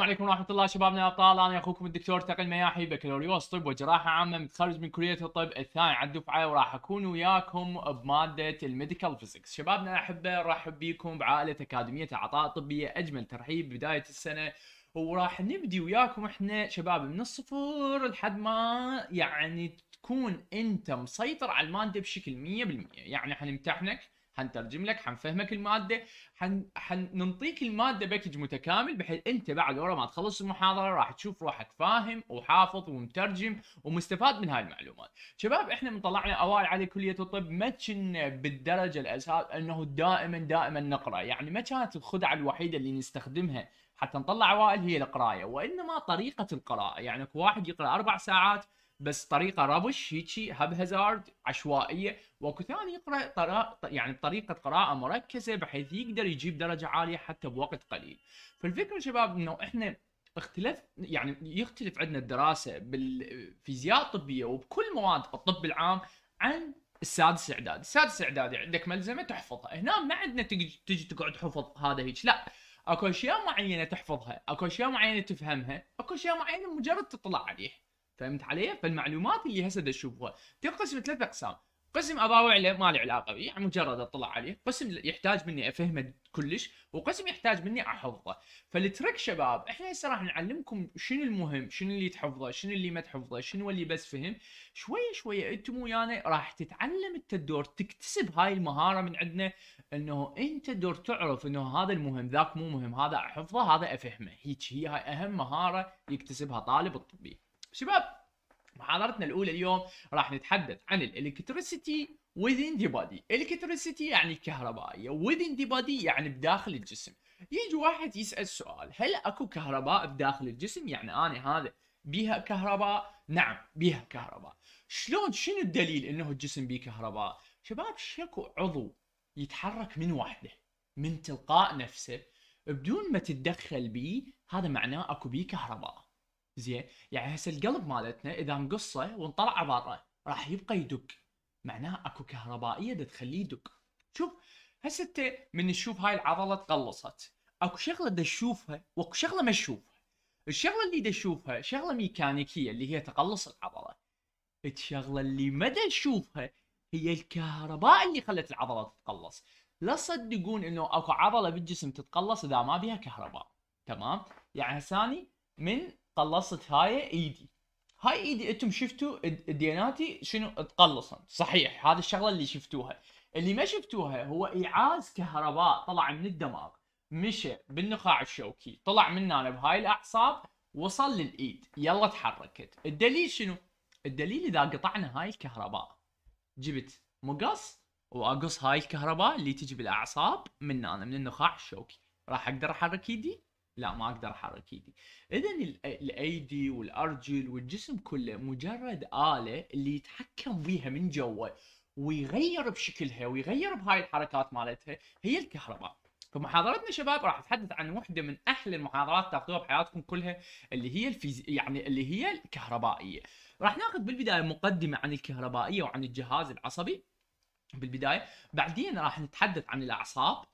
السلام عليكم ورحمة الله شبابنا الأبطال، أنا أخوكم الدكتور تقي المياحي بكالوريوس طب وجراحة عامة متخرج من كلية الطب الثاني على الدفعة وراح أكون وياكم بمادة الميديكال فيزيكس، شبابنا الأحبة رحب بيكم بعائلة أكاديمية عطاء طبية أجمل ترحيب بداية السنة وراح نبدي وياكم احنا شباب من الصفر لحد ما يعني تكون أنت مسيطر على المادة بشكل 100%، يعني حنمتحنك حنترجم لك حنفهمك الماده حن... حننطيك الماده باكج متكامل بحيث انت بعد ورا ما تخلص المحاضره راح تشوف روحك فاهم وحافظ ومترجم ومستفاد من هاي المعلومات شباب احنا من طلعنا اوائل على كليه الطب ما كنا بالدرجه الاساس انه دائما دائما نقرا يعني ما كانت الخدعه الوحيده اللي نستخدمها حتى نطلع اوائل هي القرايه وانما طريقه القراءه يعني واحد يقرا اربع ساعات بس طريقه ربش هيك هب هازارد عشوائيه واكو ثاني يقرا يعني بطريقه قراءه مركزه بحيث يقدر يجيب درجه عاليه حتى بوقت قليل فالفكره شباب انه احنا اختلف يعني يختلف عندنا الدراسه بالفيزياء الطبيه وبكل مواد الطب العام عن السادس اعدادي، السادس اعدادي عندك ملزمه تحفظها، هنا ما عندنا تجي, تجي تقعد حفظ هذا هيك، لا اكو اشياء معينه تحفظها، اكو اشياء معينه تفهمها، اكو اشياء معينه مجرد تطلع عليها. فهمت علي؟ فالمعلومات اللي هسه اشوفها تنقسم ثلاث اقسام، قسم اضاوع له ما لي علاقه به، يعني مجرد اطلع عليه، قسم يحتاج مني افهمه كلش، وقسم يحتاج مني احفظه، فالترك شباب احنا هسه راح نعلمكم شنو المهم، شنو اللي تحفظه، شنو اللي ما تحفظه، شنو اللي بس فهم، شويه شويه انتم ويانا راح تتعلم انت الدور تكتسب هاي المهاره من عندنا انه انت دور تعرف انه هذا المهم، ذاك مو مهم، هذا احفظه، هذا افهمه، هيك هي هاي اهم مهاره يكتسبها طالب الطبي. شباب محاضرتنا الاولى اليوم راح نتحدث عن الالكتريسيتي within the body الكتريسيتي يعني كهربائية within the body يعني بداخل الجسم يجي واحد يسأل سؤال هل اكو كهرباء بداخل الجسم يعني انا هذا بيها كهرباء نعم بيها كهرباء شلون شنو الدليل انه الجسم بيه كهرباء شباب شكو عضو يتحرك من وحده من تلقاء نفسه بدون ما تتدخل بيه هذا معناه اكو بيه كهرباء زين يعني هسه القلب مالتنا اذا نقصه ونطلعه برا راح يبقى يدق معناه اكو كهربائيه دا تخليه يدق شوف هسه انت من تشوف هاي العضله تقلصت اكو شغله دا تشوفها واكو شغله ما تشوفها الشغله اللي دا تشوفها شغله ميكانيكيه اللي هي تقلص العضله الشغله اللي ما دا تشوفها هي الكهرباء اللي خلت العضله تتقلص لا تصدقون انه اكو عضله بالجسم تتقلص اذا ما بيها كهرباء تمام يعني ثاني من قلصت هاي ايدي هاي ايدي انتم شفتوا دياناتي شنو تقلصن صحيح هذه الشغله اللي شفتوها اللي ما شفتوها هو ايعاز كهرباء طلع من الدماغ مشى بالنخاع الشوكي طلع من هنا بهاي الاعصاب وصل للايد يلا تحركت الدليل شنو الدليل اذا قطعنا هاي الكهرباء جبت مقص واقص هاي الكهرباء اللي تجي بالاعصاب من هنا من النخاع الشوكي راح اقدر احرك ايدي لا ما اقدر احرك ايدي اذا الايدي والارجل والجسم كله مجرد اله اللي يتحكم بيها من جوا ويغير بشكلها ويغير بهاي الحركات مالتها هي الكهرباء فمحاضرتنا شباب راح اتحدث عن واحده من احلى المحاضرات تاخذوها بحياتكم كلها اللي هي الفيزي... يعني اللي هي الكهربائيه راح ناخذ بالبدايه مقدمه عن الكهربائيه وعن الجهاز العصبي بالبدايه بعدين راح نتحدث عن الاعصاب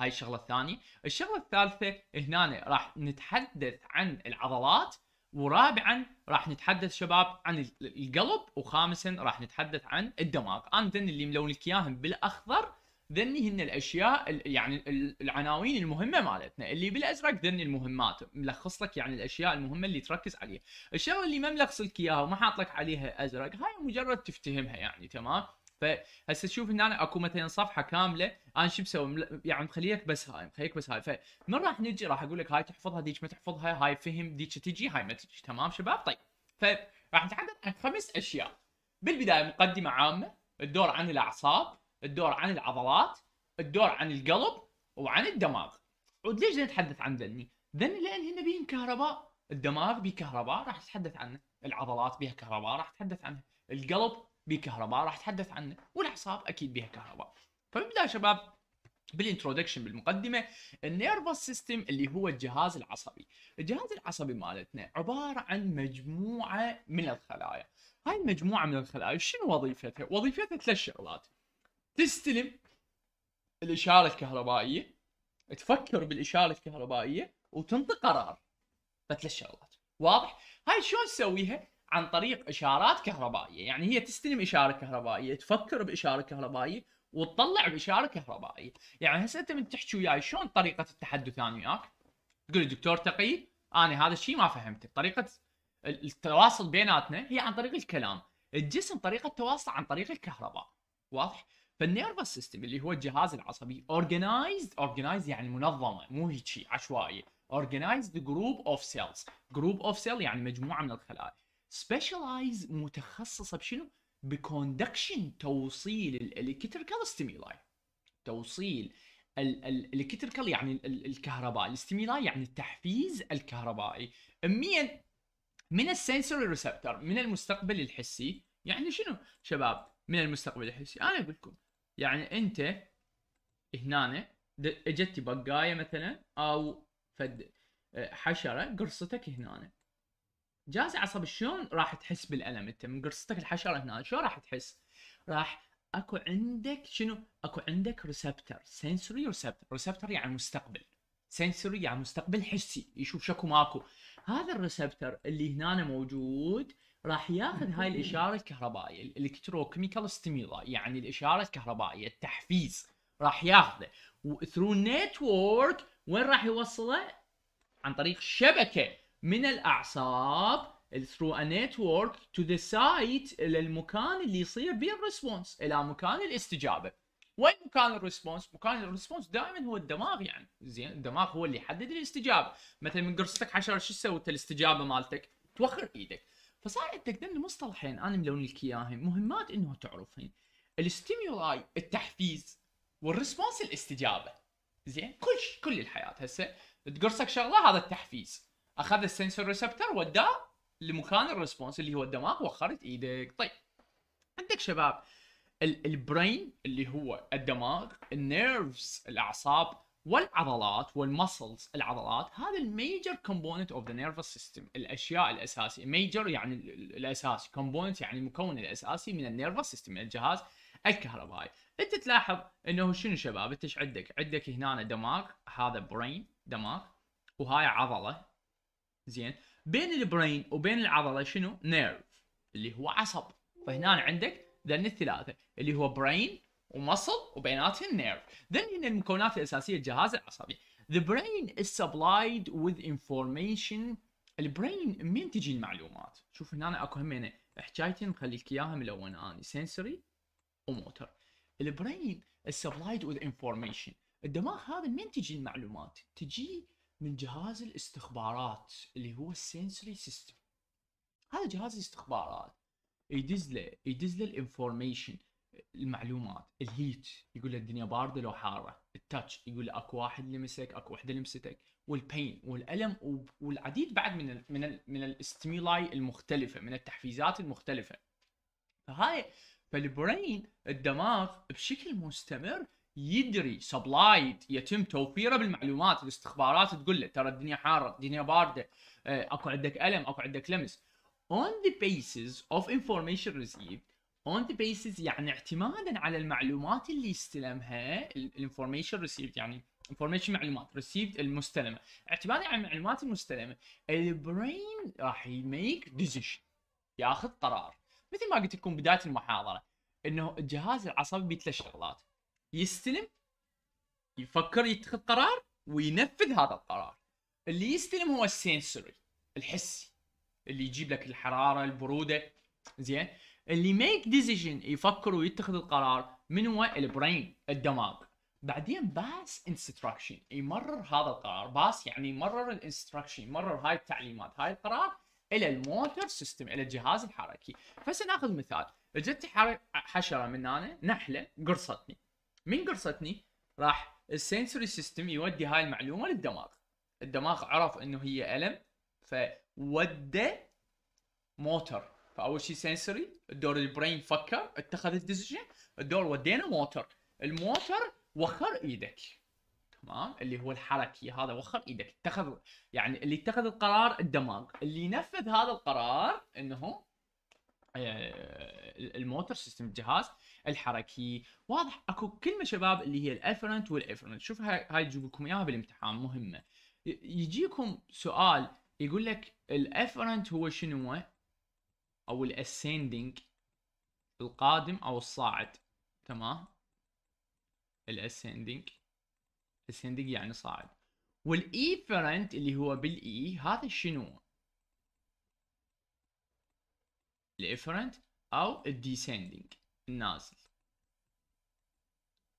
هاي الشغله الثانيه الشغله الثالثه هنا راح نتحدث عن العضلات ورابعا راح نتحدث شباب عن القلب وخامسا راح نتحدث عن الدماغ انا ذن اللي ملون لك اياهم بالاخضر ذني هن الاشياء يعني العناوين المهمه مالتنا اللي بالازرق ذني المهمات ملخص لك يعني الاشياء المهمه اللي تركز عليها الشغله اللي ما ملخص لك اياها وما حاط لك عليها ازرق هاي مجرد تفتهمها يعني تمام فهسه تشوف هنا اكو مثلا صفحه كامله انا شو بسوي يعني مخليك بس هاي مخليك بس هاي فمن راح نجي راح اقول لك هاي تحفظها ديك ما تحفظها هاي فهم ديك تجي هاي ما تجي تمام شباب طيب فراح نتحدث عن خمس اشياء بالبدايه مقدمه عامه الدور عن الاعصاب الدور عن العضلات الدور عن القلب وعن الدماغ وليش نتحدث عن ذني ذني لان هنا بيهم كهرباء الدماغ بيه كهرباء راح نتحدث عنه العضلات بها كهرباء راح نتحدث عنها القلب بكهرباء راح اتحدث عنه والاعصاب اكيد بها كهرباء فنبدا طيب شباب بالانترودكشن بالمقدمه النيرفس سيستم اللي هو الجهاز العصبي الجهاز العصبي مالتنا عباره عن مجموعه من الخلايا هاي المجموعه من الخلايا شنو وظيفتها وظيفتها ثلاث شغلات تستلم الاشاره الكهربائيه تفكر بالاشاره الكهربائيه وتنطي قرار فثلاث شغلات واضح هاي شلون تسويها عن طريق اشارات كهربائيه يعني هي تستلم اشاره كهربائيه تفكر باشاره كهربائيه وتطلع باشاره كهربائيه يعني هسه انت من تحكي وياي شلون طريقه التحدث انا وياك تقول لي دكتور تقي انا هذا الشيء ما فهمته طريقه التواصل بيناتنا هي عن طريق الكلام الجسم طريقه تواصل عن طريق الكهرباء واضح فالنيرفس سيستم اللي هو الجهاز العصبي اورجنايزد اورجنايزد يعني منظمه مو هيك شيء عشوائي اورجنايزد جروب اوف سيلز جروب اوف سيل يعني مجموعه من الخلايا سبيشلايز متخصصه بشنو؟ بكوندكشن توصيل الالكتريكال ستيمولاي توصيل الالكتريكال يعني الكهرباء الستيمولاي يعني التحفيز الكهربائي اميا من السنسوري ريسبتور من المستقبل الحسي يعني شنو شباب من المستقبل الحسي انا اقول لكم يعني انت هنا اجت بقايه مثلا او فد آه، حشره قرصتك هنا جهاز عصبي شلون راح تحس بالالم انت من قرصتك الحشره هنا شلون راح تحس؟ راح اكو عندك شنو؟ اكو عندك ريسبتر سنسوري ريسبتر ريسبتر يعني مستقبل سنسوري يعني مستقبل حسي يشوف شكو ماكو هذا الريسبتر اللي هنا موجود راح ياخذ هاي الاشاره الكهربائيه الالكتروكيميكال ستيميلا يعني الاشاره الكهربائيه التحفيز راح ياخذه وثرو نتورك وين راح يوصله؟ عن طريق شبكه من الاعصاب through a network to the site للمكان اللي يصير به الريسبونس الى مكان الاستجابه وين مكان الريسبونس؟ مكان الريسبونس دائما هو الدماغ يعني زين الدماغ هو اللي يحدد الاستجابه مثلا من قرصتك حشره شو سويت الاستجابه مالتك؟ توخر ايدك فصار عندك لي مصطلحين انا ملون لك اياهم مهمات انه تعرفين الستيمولاي التحفيز والريسبونس الاستجابه زين كل كل الحياه هسه تقرصك شغله هذا التحفيز اخذ السنسور ريسبتر وداه لمكان الريسبونس اللي هو الدماغ وخرت ايدك طيب عندك شباب البرين اللي هو الدماغ النيرفز الاعصاب والعضلات والمسلز العضلات هذا الميجر كومبوننت اوف ذا نيرفس سيستم الاشياء الاساسيه ميجر يعني الاساسي كومبوننت يعني المكون الاساسي من النيرفس سيستم الجهاز الكهربائي انت تلاحظ انه شنو شباب انت ايش عندك عندك هنا دماغ هذا برين دماغ وهاي عضله زين بين البرين وبين العضله شنو نيرف اللي هو عصب فهنا عندك ذن الثلاثه اللي هو برين ومصل وبيناتهم نيرف ذن هنا المكونات الاساسيه الجهاز العصبي the brain is supplied with information البرين من تجي المعلومات شوف هنا اكو همينه نخلي لك اياها ملونه اني سنسوري وموتر البرين is supplied with information الدماغ هذا من تجي المعلومات تجي من جهاز الاستخبارات اللي هو السنسري سيستم هذا جهاز الاستخبارات يدز له يدز له الانفورميشن المعلومات الهيت يقول له الدنيا بارده لو حاره التاتش يقول له اكو واحد لمسك اكو وحده لمستك والبين والالم والعديد بعد من الـ من الـ من الاستيمولاي المختلفه من التحفيزات المختلفه فهاي فالبرين الدماغ بشكل مستمر يدري سبلايد يتم توفيره بالمعلومات الاستخبارات تقول له ترى الدنيا حاره الدنيا بارده آه، اكو عندك الم اكو عندك لمس on the basis of information received on the basis يعني اعتمادا على المعلومات اللي يستلمها الانفورميشن ريسيفد يعني انفورميشن معلومات ريسيفد المستلمه اعتمادا على المعلومات المستلمه البرين راح يميك ديسيشن ياخذ قرار مثل ما قلت لكم بدايه المحاضره انه الجهاز العصبي بثلاث شغلات يستلم يفكر يتخذ قرار وينفذ هذا القرار اللي يستلم هو السنسوري الحسي اللي يجيب لك الحراره البروده زين اللي ميك ديسيجن يفكر ويتخذ القرار من هو البرين الدماغ بعدين باس انستراكشن يمرر هذا القرار باس يعني يمرر الانستراكشن يمرر هاي التعليمات هاي القرار الى الموتور سيستم الى الجهاز الحركي فسناخذ مثال اجت حشره من هنا نحله قرصتني من قرصتني راح السنسوري سيستم يودي هاي المعلومه للدماغ الدماغ عرف انه هي الم فودى موتر فاول شيء سنسوري الدور البرين فكر اتخذ الديسيجن الدور ودينا موتر الموتر وخر ايدك تمام اللي هو الحركي هذا وخر ايدك اتخذ يعني اللي اتخذ القرار الدماغ اللي نفذ هذا القرار انه آه، الموتر سيستم الجهاز الحركي واضح اكو كلمه شباب اللي هي الافرنت والافرنت شوف هاي تجيب لكم اياها بالامتحان مهمه يجيكم سؤال يقول لك الافرنت هو شنو او الاسيندنج القادم او الصاعد تمام الاسيندنج اسندنج يعني صاعد والايفرنت اللي هو بالاي هذا شنو الافرنت او الديسيندنج نازل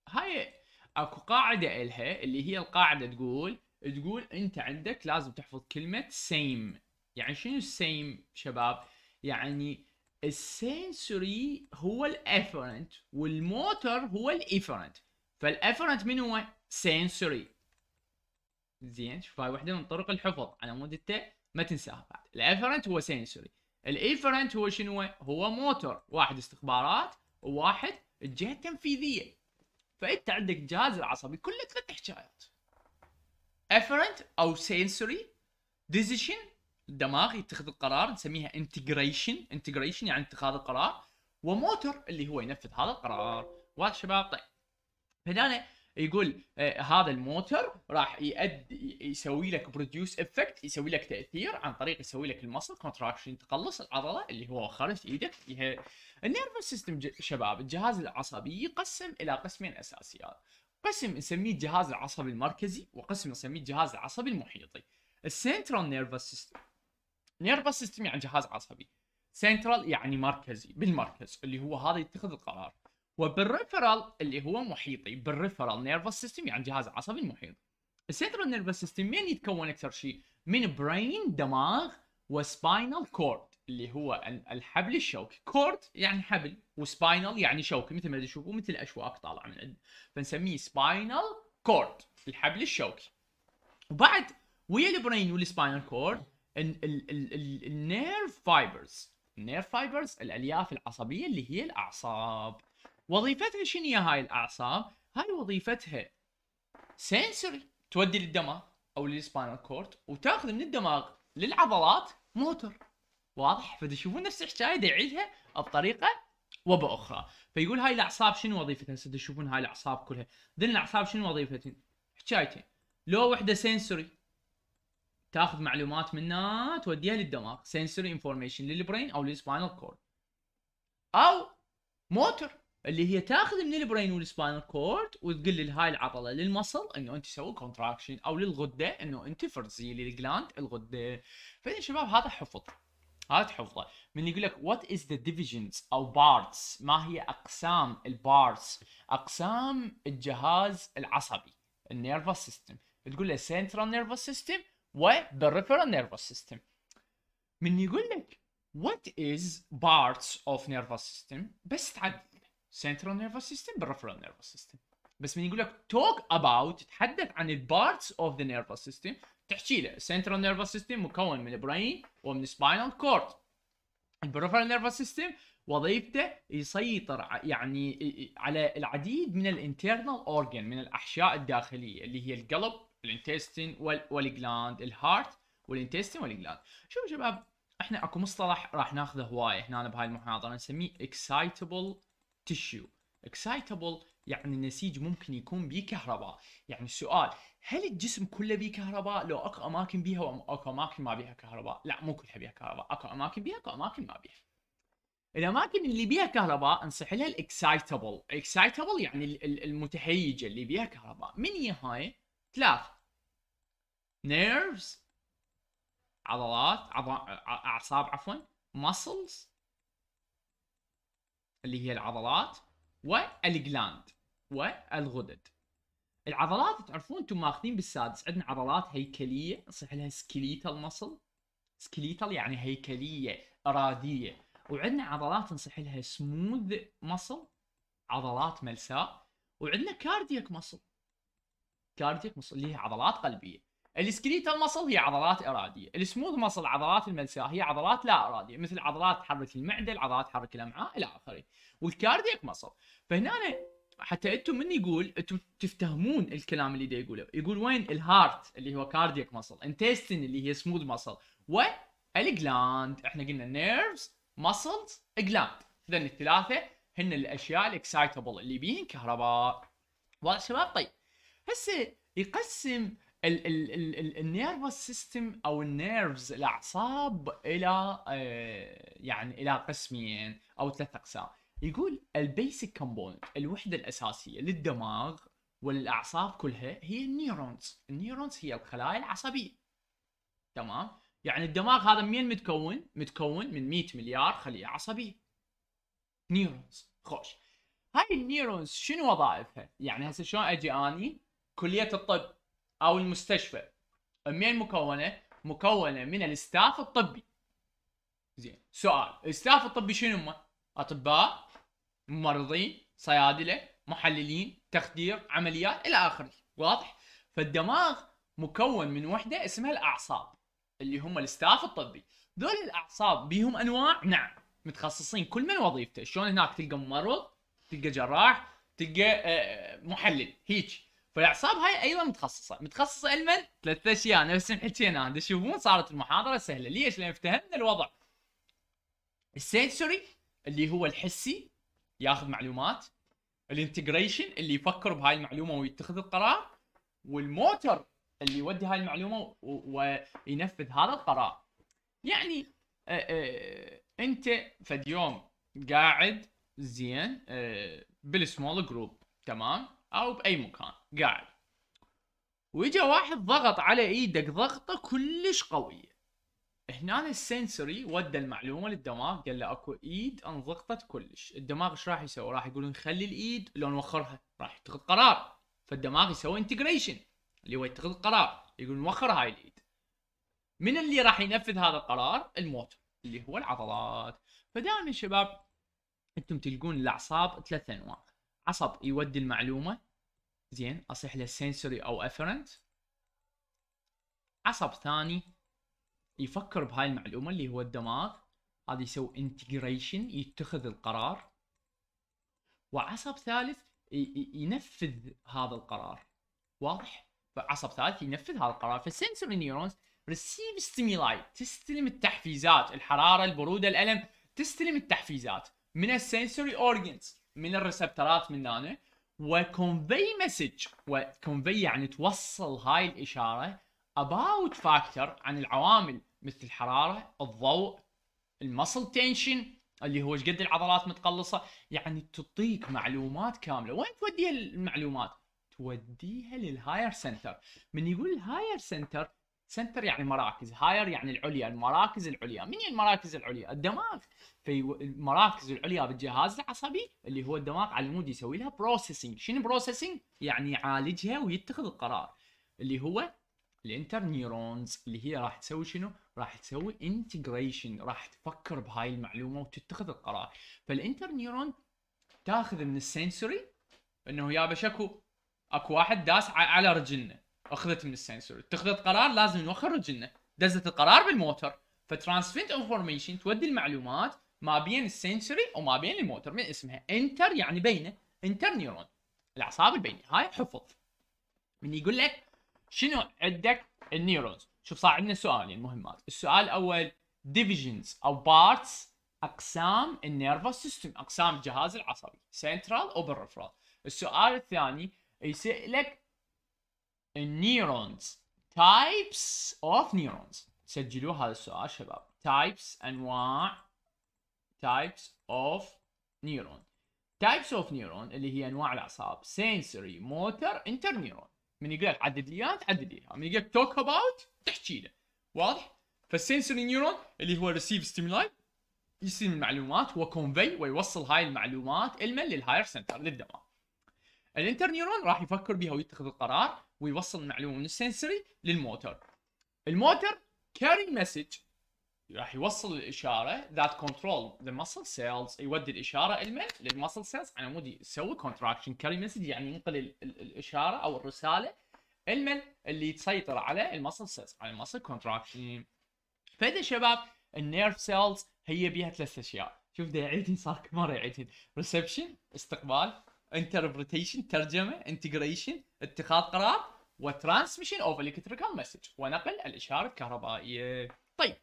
هاي اكو قاعده الها اللي هي القاعده تقول تقول انت عندك لازم تحفظ كلمه سيم يعني شنو السيم شباب يعني السنسوري هو الافرنت والموتر هو الافرنت فالافرنت من هو سنسوري زين شوف هاي وحده من طرق الحفظ على مود انت ما تنساها بعد الافرنت هو سنسوري الافرنت هو شنو هو موتر واحد استخبارات واحد الجهه التنفيذيه فانت عندك الجهاز العصبي كله ثلاث حكايات افرنت او سنسوري ديزيشن الدماغ يتخذ القرار نسميها انتجريشن انتجريشن يعني اتخاذ القرار وموتور اللي هو ينفذ هذا القرار واضح شباب طيب فهنا يقول آه هذا الموتر راح يؤدي يسوي لك بروديوس افكت يسوي لك تاثير عن طريق يسوي لك المصل كونتراكشن تقلص العضله اللي هو خارج ايدك النيرفس سيستم شباب الجهاز العصبي يقسم الى قسمين اساسيات قسم نسميه الجهاز العصبي المركزي وقسم نسميه الجهاز العصبي المحيطي السنترال نيرفس سيستم نيرفس سيستم يعني جهاز عصبي سنترال يعني مركزي بالمركز اللي هو هذا يتخذ القرار وبالريفرال اللي هو محيطي بالريفرال نيرفس سيستم يعني جهاز عصبي محيط السنترال نيرفس سيستم من يتكون اكثر شيء من برين دماغ وسباينال كورد اللي هو الحبل الشوكي كورد يعني حبل وسباينال يعني شوكي مثل ما تشوفوا مثل اشواك طالعه من عندنا فنسميه سباينال كورد الحبل الشوكي وبعد ويا البرين والسباينال كورد النيرف فايبرز النيرف فايبرز الالياف العصبيه اللي هي الاعصاب وظيفتها شنو هاي الاعصاب؟ هاي وظيفتها سنسوري تودي للدماغ او للسبانال كورد وتاخذ من الدماغ للعضلات موتور واضح فتشوفون نفس الحكايه يعيدها بطريقه وباخرى فيقول هاي الاعصاب شنو وظيفتها هسه تشوفون هاي الاعصاب كلها ذن الاعصاب شنو وظيفتها؟ حكايتين لو وحده سنسوري تاخذ معلومات منها توديها للدماغ سنسوري انفورميشن للبرين او للسبانال كورد او موتور اللي هي تاخذ من البرين والسباينال كورد وتقول هاي العضله للمصل انه انت سوي كونتراكشن او للغده انه انت فرزي للجلاند الغده فاذا شباب هذا حفظ هذا حفظه من يقول لك وات از ذا ديفيجنز او بارتس ما هي اقسام البارتس اقسام الجهاز العصبي النيرفس سيستم تقول له سنترال نيرفس سيستم بريفرال نيرفس سيستم من يقول لك وات از بارتس اوف nervous سيستم بس تعدي سنترال nervous سيستم بالرفرال nervous سيستم بس من يقول لك توك اباوت تحدث عن البارتس اوف ذا nervous سيستم تحكي له central nervous سيستم مكون من brain ومن سباينال كورد peripheral nervous سيستم وظيفته يسيطر يعني على العديد من الانترنال اورجن من الاحشاء الداخليه اللي هي القلب الانتستين والجلاند الهارت والانتستين والجلاند شوف شباب احنا اكو مصطلح راح ناخذه هوايه هنا بهاي المحاضره نسميه اكسايتبل تشيو اكسايتبل يعني النسيج ممكن يكون بيه كهرباء يعني السؤال هل الجسم كله بيه كهرباء لو اكو اماكن بيها واكو اماكن ما بيها كهرباء لا مو كلها بيها كهرباء اكو اماكن بيها اكو اماكن ما بيها الاماكن اللي بيها كهرباء انصح لها الاكسايتبل اكسايتبل يعني المتهيجه اللي بيها كهرباء من هي هاي ثلاث نيرفز عضلات اعصاب عفوا muscles اللي هي العضلات والجلاند والغدد العضلات تعرفون انتم ماخذين بالسادس عندنا عضلات هيكليه نصيح لها سكليتال مصل سكليتال يعني هيكليه اراديه وعندنا عضلات نصيح لها سموذ مصل عضلات ملساء وعندنا كاردياك مصل كاردياك مصل اللي هي عضلات قلبيه السكليتال مصل هي عضلات اراديه، السموث مصل عضلات الملساء هي عضلات لا اراديه، مثل عضلات تحرك المعده، عضلات تحرك الامعاء الى اخره، والكاردياك مصل، فهنا حتى انتم من يقول انتم تفتهمون الكلام اللي دا يقوله، يقول وين الهارت اللي هو كاردياك مصل، انتستين اللي هي سموث مصل، والجلاند، احنا قلنا نيرفز، مصلز، جلاند، ذن الثلاثه هن الاشياء الاكسايتبل اللي بين كهرباء. واضح شباب؟ طيب هسه يقسم ال ال ال النيرفس سيستم او النيرفز الاعصاب الى آه، يعني الى قسمين او ثلاث اقسام يقول البيسك كومبوننت الوحده الاساسيه للدماغ والاعصاب كلها هي النيرونز النيرونز هي الخلايا العصبيه تمام يعني الدماغ هذا منين متكون متكون من 100 مليار خليه عصبيه نيرونز خوش هاي النيرونز شنو وظائفها يعني هسه شلون اجي اني كليه الطب او المستشفى منين مكونه؟ مكونه من الاستاف الطبي زين سؤال الاستاف الطبي شنو هم؟ اطباء ممرضين صيادله محللين تخدير عمليات الى اخره واضح؟ فالدماغ مكون من وحده اسمها الاعصاب اللي هم الاستاف الطبي ذول الاعصاب بيهم انواع نعم متخصصين كل من وظيفته شلون هناك تلقى ممرض تلقى جراح تلقى آه، محلل هيك فالاعصاب هاي ايضا متخصصه متخصصه علما ثلاث اشياء نفس اللي حكينا تشوفون صارت المحاضره سهله ليش لان افتهمنا الوضع السنسوري اللي هو الحسي ياخذ معلومات الانتجريشن اللي يفكر بهاي المعلومه ويتخذ القرار والموتر اللي يودي هاي المعلومه وينفذ هذا القرار يعني آه، آه، انت فد يوم قاعد زين آه، بالسمول جروب تمام او باي مكان قاعد واجا واحد ضغط على ايدك ضغطه كلش قويه هنا السنسوري ودى المعلومه للدماغ قال له اكو ايد انضغطت كلش الدماغ ايش راح يسوي راح يقولون خلي الايد لو نوخرها راح يتخذ قرار فالدماغ يسوي انتجريشن اللي هو يتخذ قرار يقول نوخر هاي الايد من اللي راح ينفذ هذا القرار الموتور اللي هو العضلات فدائما شباب انتم تلقون الاعصاب ثلاث انواع عصب يودي المعلومه زين اصيح له سنسوري او افرنت عصب ثاني يفكر بهاي المعلومه اللي هو الدماغ هذا يسوي انتجريشن يتخذ القرار وعصب ثالث ينفذ هذا القرار واضح فعصب ثالث ينفذ هذا القرار فالسنسوري نيورونز ريسيف ستيمولاي تستلم التحفيزات الحراره البروده الالم تستلم التحفيزات من السنسوري اورجنز من الريسبترات من هنا وكونفي مسج وكونفي يعني توصل هاي الاشاره اباوت فاكتور عن العوامل مثل الحراره، الضوء، المسل تنشن اللي هو ايش قد العضلات متقلصه، يعني تعطيك معلومات كامله، وين توديها المعلومات؟ توديها للهاير سنتر، من يقول الهاير سنتر سنتر يعني مراكز هاير يعني العليا المراكز العليا من هي المراكز العليا الدماغ في المراكز العليا بالجهاز العصبي اللي هو الدماغ على المود يسوي لها بروسيسنج شنو بروسيسنج يعني يعالجها ويتخذ القرار اللي هو الانتر نيورونز اللي هي راح تسوي شنو راح تسوي انتجريشن راح تفكر بهاي المعلومه وتتخذ القرار فالانتر نيرون تاخذ من السنسوري انه يا بشكو اكو واحد داس على رجلنا اخذت من السنسور اتخذت قرار لازم نوخر رجلنا دزت القرار بالموتر فترانسفنت انفورميشن تودي المعلومات ما بين السنسوري وما بين الموتر من اسمها انتر يعني بينه انتر نيرون الاعصاب البينيه هاي حفظ من يقول لك شنو عندك النيرونز شوف صار عندنا سؤالين يعني مهمات السؤال الاول ديفيجنز او بارتس اقسام النيرفس سيستم اقسام الجهاز العصبي سنترال او برفرال السؤال الثاني يسالك النيرونز تايبس اوف نيرونز سجلوا هذا السؤال شباب تايبس انواع تايبس اوف نيرون تايبس اوف نيرون اللي هي انواع الاعصاب موتر انتر نيرون من يقول لك عدد لي اياها تعدد لي اياها من يقول لك توك اباوت تحكي له واضح فالسنسوري نيرون اللي هو ريسيف ستيمولاي يستلم المعلومات وكونفي ويوصل هاي المعلومات المن للهاير سنتر للدماغ الانتر نيورون راح يفكر بها ويتخذ القرار ويوصل المعلومه من السنسري للموتور الموتور كاري مسج راح يوصل الاشاره ذات كنترول ذا muscle سيلز يودي الاشاره المن للمسل سيلز على مود يسوي كونتراكشن كاري مسج يعني ينقل الاشاره او الرساله المن اللي تسيطر على المسل سيلز على المسل كونتراكشن فاذا شباب النيرف سيلز هي بيها ثلاث اشياء شوف ده يعيدني صار كمان يعيدني ريسبشن استقبال انتربريتيشن ترجمه انتجريشن اتخاذ قرار وترانسميشن اوف الكتريكال مسج ونقل الاشاره الكهربائيه طيب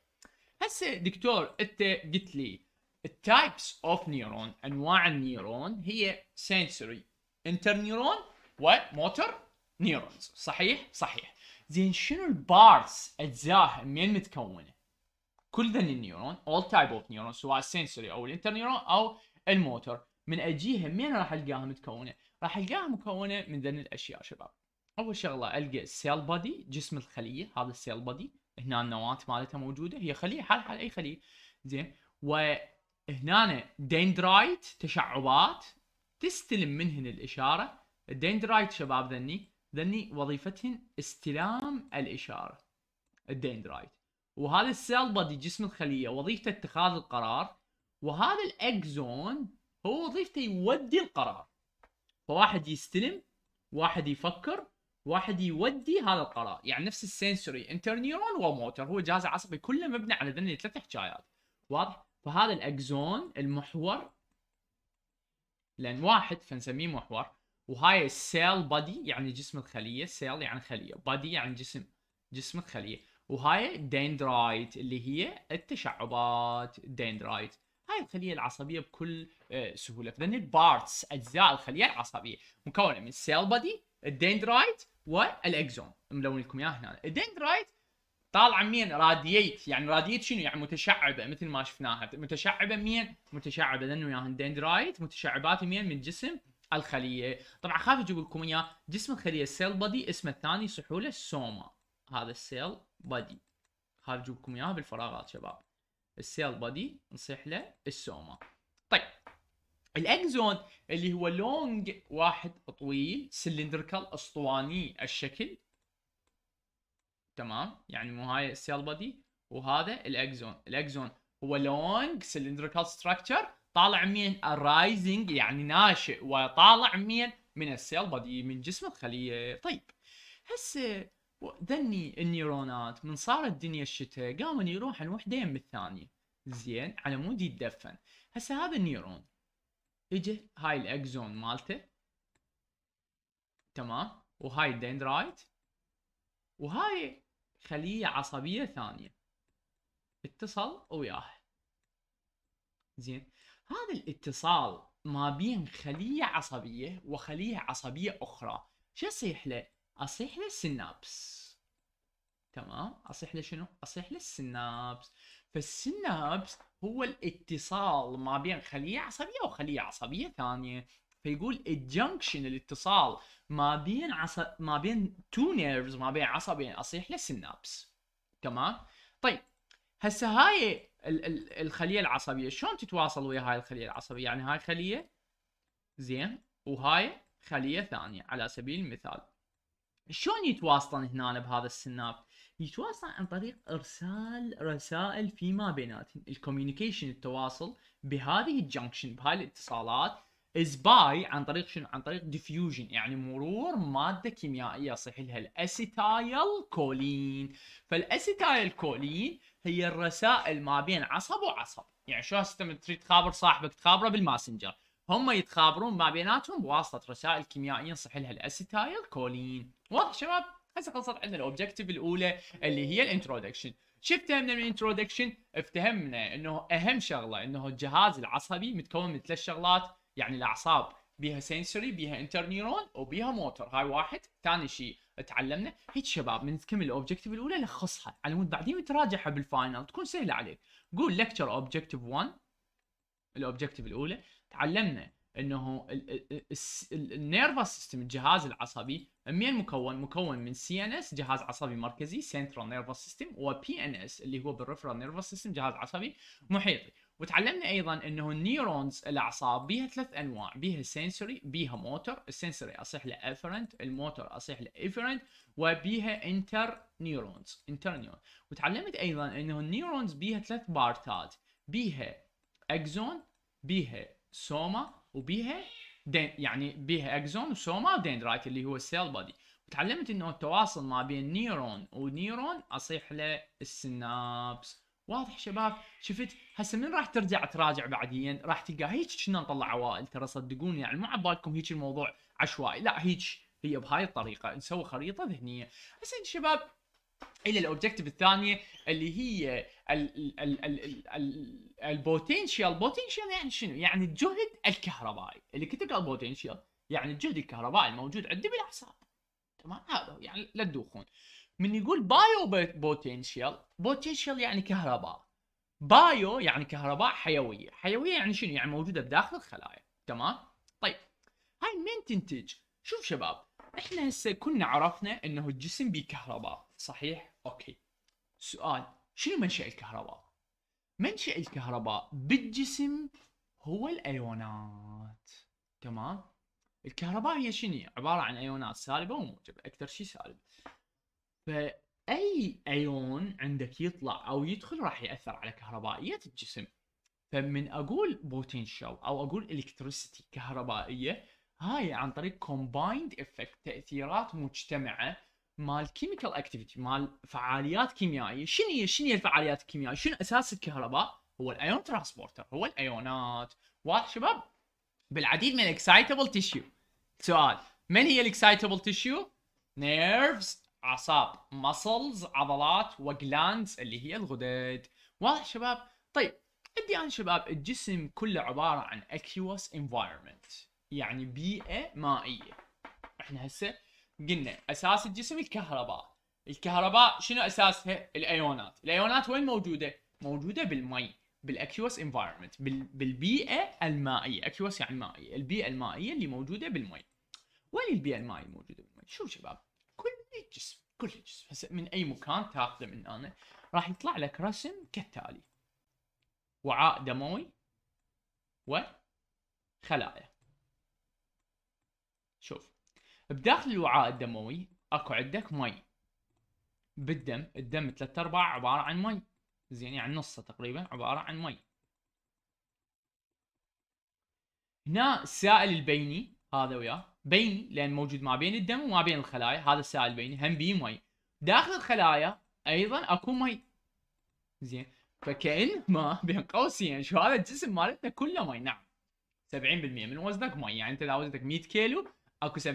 هسه دكتور انت قلت لي التايبس اوف نيرون انواع النيورون هي سنسوري انترنيورون وموتور نيرونز صحيح صحيح زين شنو البارتس اجزاءها من متكونه كل ذن النيورون all type of neurons سواء السنسوري او نيرون او الموتور من اجيها من راح القاها متكونه؟ راح القاها مكونه من ذن الاشياء شباب. اول شغله القى السيل بادي جسم الخليه هذا السيل بادي هنا النواه مالتها موجوده هي خليه حال حال اي خليه زين وهنا دندرايت تشعبات تستلم منهن الاشاره الدندرايت شباب ذني ذني وظيفتهن استلام الاشاره الدندرايت وهذا السيل بادي جسم الخليه وظيفته اتخاذ القرار وهذا الاكزون هو وظيفته يودي القرار فواحد يستلم واحد يفكر واحد يودي هذا القرار يعني نفس السنسوري انتر نيرون وموتر هو جهاز عصبي كله مبني على ذني ثلاث حكايات واضح فهذا الاكزون المحور لان واحد فنسميه محور وهاي السيل بادي يعني جسم الخليه سيل يعني خليه بادي يعني جسم جسم الخليه وهاي الديندرايت اللي هي التشعبات ديندرايت هاي الخليه العصبيه بكل آه، سهوله فذن البارتس اجزاء الخليه العصبيه مكونه من السيل بودي الدندرايت والاكزون ملون لكم اياها هنا الدندرايت طالعه من رادييت يعني رادييت شنو يعني متشعبه مثل ما شفناها متشعبه من متشعبه لانه وياها الدندرايت متشعبات من من جسم الخليه طبعا خاف اجيب لكم اياه جسم الخليه السيل بادي اسمه الثاني سحوله السوما هذا السيل بادي خاف اجيب لكم اياها بالفراغات شباب السيل بودي نصيح له السوما طيب الاكزون اللي هو لونج واحد طويل سلندركال اسطواني الشكل تمام يعني مو هاي السيل بودي وهذا الاكزون الاكزون هو لونج سلندركال ستراكشر طالع من الرايزنج يعني ناشئ وطالع من من السيل بودي من جسم الخليه طيب هسه ذني النيرونات من صارت الدنيا الشتاء قاموا يروحن وحده يم الثانيه زين على مود يتدفن هسه هذا النيرون اجى هاي الاكزون مالته تمام وهاي الدندرايت وهاي خليه عصبيه ثانيه اتصل وياه زين هذا الاتصال ما بين خليه عصبيه وخليه عصبيه اخرى شو يصيح له اصيح للسينابس تمام اصيح لشنو اصيح للسينابس فالسينابس هو الاتصال ما بين خليه عصبيه وخليه عصبيه ثانيه فيقول الجنكشن الاتصال ما بين عصب ما بين تو نيرفز ما بين عصبين اصيح للسينابس تمام طيب هسه هاي ال ال الخليه العصبيه شلون تتواصل ويا هاي الخليه العصبيه يعني هاي خليه زين وهاي خليه ثانيه على سبيل المثال شلون يتواصلون هنا بهذا السناب؟ يتواصلون عن طريق ارسال رسائل فيما بيناتهم، الكوميونيكيشن التواصل بهذه الجنكشن بهاي الاتصالات از باي عن طريق شنو؟ عن طريق ديفيوجن يعني مرور ماده كيميائيه صح لها الاسيتايل كولين، فالاسيتايل كولين هي الرسائل ما بين عصب وعصب، يعني شو هسه تريد تخابر صاحبك تخابره بالماسنجر، هم يتخابرون ما بيناتهم بواسطه رسائل كيميائيه نصح لها الاسيتايل كولين واضح شباب هسه خلصت عندنا الاوبجكتيف الاولى اللي هي الانترودكشن شفتها من الانترودكشن افتهمنا انه اهم شغله انه الجهاز العصبي متكون من ثلاث شغلات يعني الاعصاب بيها سنسوري بيها انتر نيرون وبيها موتور هاي واحد ثاني شيء تعلمنا هيك شباب من تكمل الاوبجكتيف الاولى لخصها على يعني مود بعدين تراجعها بالفاينل تكون سهله عليك قول لكتشر اوبجكتيف 1 الاوبجكتيف الاولى تعلمنا انه النيرفس سيستم الجهاز العصبي من مكون مكون من سي ان اس جهاز عصبي مركزي سنترال نيرفس سيستم وبي ان اس اللي هو بالريفرال نيرفس سيستم جهاز عصبي محيطي وتعلمنا ايضا انه النيورونز الاعصاب بيها ثلاث انواع بيها سنسوري بيها موتور السنسوري اصيح له افرنت الموتور اصيح له افرنت وبيها انتر نيورونز انتر نيورون وتعلمت ايضا انه النيورونز بيها ثلاث بارتات بيها اكزون بيها سوما وبيها دين يعني بيها اكزون وسوما ودندرايت اللي هو السيل بودي وتعلمت انه التواصل ما بين نيرون ونيرون اصيح له السنابس واضح شباب شفت هسه من راح ترجع تراجع بعدين راح تلقى هيك كنا نطلع عوائل ترى صدقوني يعني مو على بالكم هيك الموضوع عشوائي لا هيك هي بهاي الطريقه نسوي خريطه ذهنيه هسه شباب الى الاوبجكتيف الثانيه اللي هي البوتنشال بوتنشال يعني شنو؟ يعني الجهد الكهربائي اللي الكتيكال بوتنشال يعني الجهد الكهربائي الموجود عندي بالاعصاب تمام هذا يعني لا تدوخون من يقول بايو بوتنشال بوتنشال يعني كهرباء بايو يعني كهرباء حيويه حيويه يعني شنو يعني موجوده بداخل الخلايا تمام طيب هاي من تنتج شوف شباب احنا هسه كنا عرفنا انه الجسم بيه كهرباء صحيح اوكي سؤال شنو منشأ الكهرباء؟ منشأ الكهرباء بالجسم هو الايونات تمام؟ الكهرباء هي شنو؟ عبارة عن ايونات سالبة وموجبة، اكثر شيء سالب. فاي ايون عندك يطلع او يدخل راح ياثر على كهربائية الجسم. فمن اقول بوتنشال او اقول الكتريسيتي كهربائية هاي عن طريق كومبايند افكت تاثيرات مجتمعه مال كيميكال اكتيفيتي مال فعاليات كيميائيه شنو هي شنو هي الفعاليات الكيميائيه شنو اساس الكهرباء هو الايون ترانسبورتر هو الايونات واضح شباب بالعديد من الاكسايتبل تيشيو سؤال من هي الاكسايتبل تيشيو نيرفز اعصاب مسلز عضلات وجلاندز اللي هي الغدد واضح شباب طيب عندي انا شباب الجسم كله عباره عن اكيوس انفايرمنت يعني بيئه مائيه احنا هسه قلنا اساس الجسم الكهرباء الكهرباء شنو اساسها الايونات الايونات وين موجوده موجوده بالمي بالاكيوس انفايرمنت بالبيئه المائيه اكيوس يعني مائيه البيئه المائيه اللي موجوده بالمي وين البيئه المائيه الموجوده بالمي شوف شباب كل الجسم كل الجسم هسه من اي مكان تاخذه من انا راح يطلع لك رسم كالتالي وعاء دموي وخلايا شوف بداخل الوعاء الدموي اكو عندك مي بالدم الدم ثلاث ارباع عباره عن مي زين يعني نصه تقريبا عباره عن مي هنا السائل البيني هذا وياه بيني لان موجود ما بين الدم وما بين الخلايا هذا السائل البيني هم بيه مي داخل الخلايا ايضا اكو مي زين فكانما بين قوسين شو هذا الجسم مالتنا كله مي نعم 70% من وزنك مي يعني انت اذا وزنك 100 كيلو اكو 70%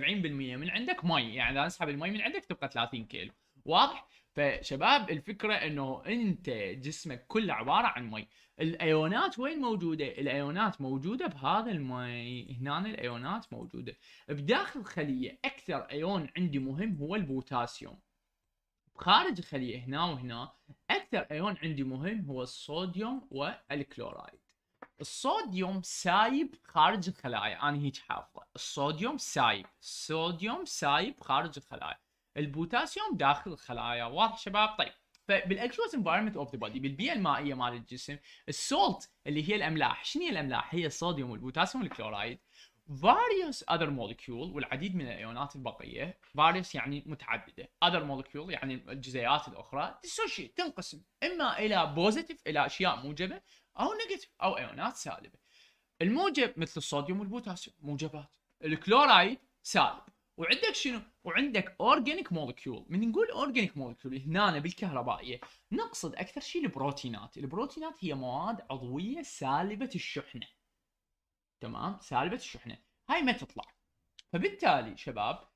من عندك مي يعني اذا اسحب المي من عندك تبقى 30 كيلو واضح فشباب الفكره انه انت جسمك كله عباره عن مي الايونات وين موجوده الايونات موجوده بهذا المي هنا الايونات موجوده بداخل الخليه اكثر ايون عندي مهم هو البوتاسيوم خارج الخليه هنا وهنا اكثر ايون عندي مهم هو الصوديوم والكلورايد الصوديوم سايب خارج الخلايا انا هيك حافظه الصوديوم سايب الصوديوم سايب خارج الخلايا البوتاسيوم داخل الخلايا واضح شباب طيب فبالاكشوال انفايرمنت اوف ذا بودي بالبيئه المائيه مال الجسم السولت اللي هي الاملاح شنو هي الاملاح هي الصوديوم والبوتاسيوم والكلورايد various other molecule والعديد من الايونات البقيه various يعني متعدده other molecule يعني الجزيئات الاخرى dissociate تنقسم اما الى positive الى اشياء موجبه او negative او ايونات سالبه الموجب مثل الصوديوم والبوتاسيوم موجبات الكلورايد سالب وعندك شنو وعندك اورجانيك مولكيول من نقول اورجانيك مولكيول هنا بالكهربائيه نقصد اكثر شيء البروتينات البروتينات هي مواد عضويه سالبه الشحنه تمام سالبه الشحنه هاي ما تطلع فبالتالي شباب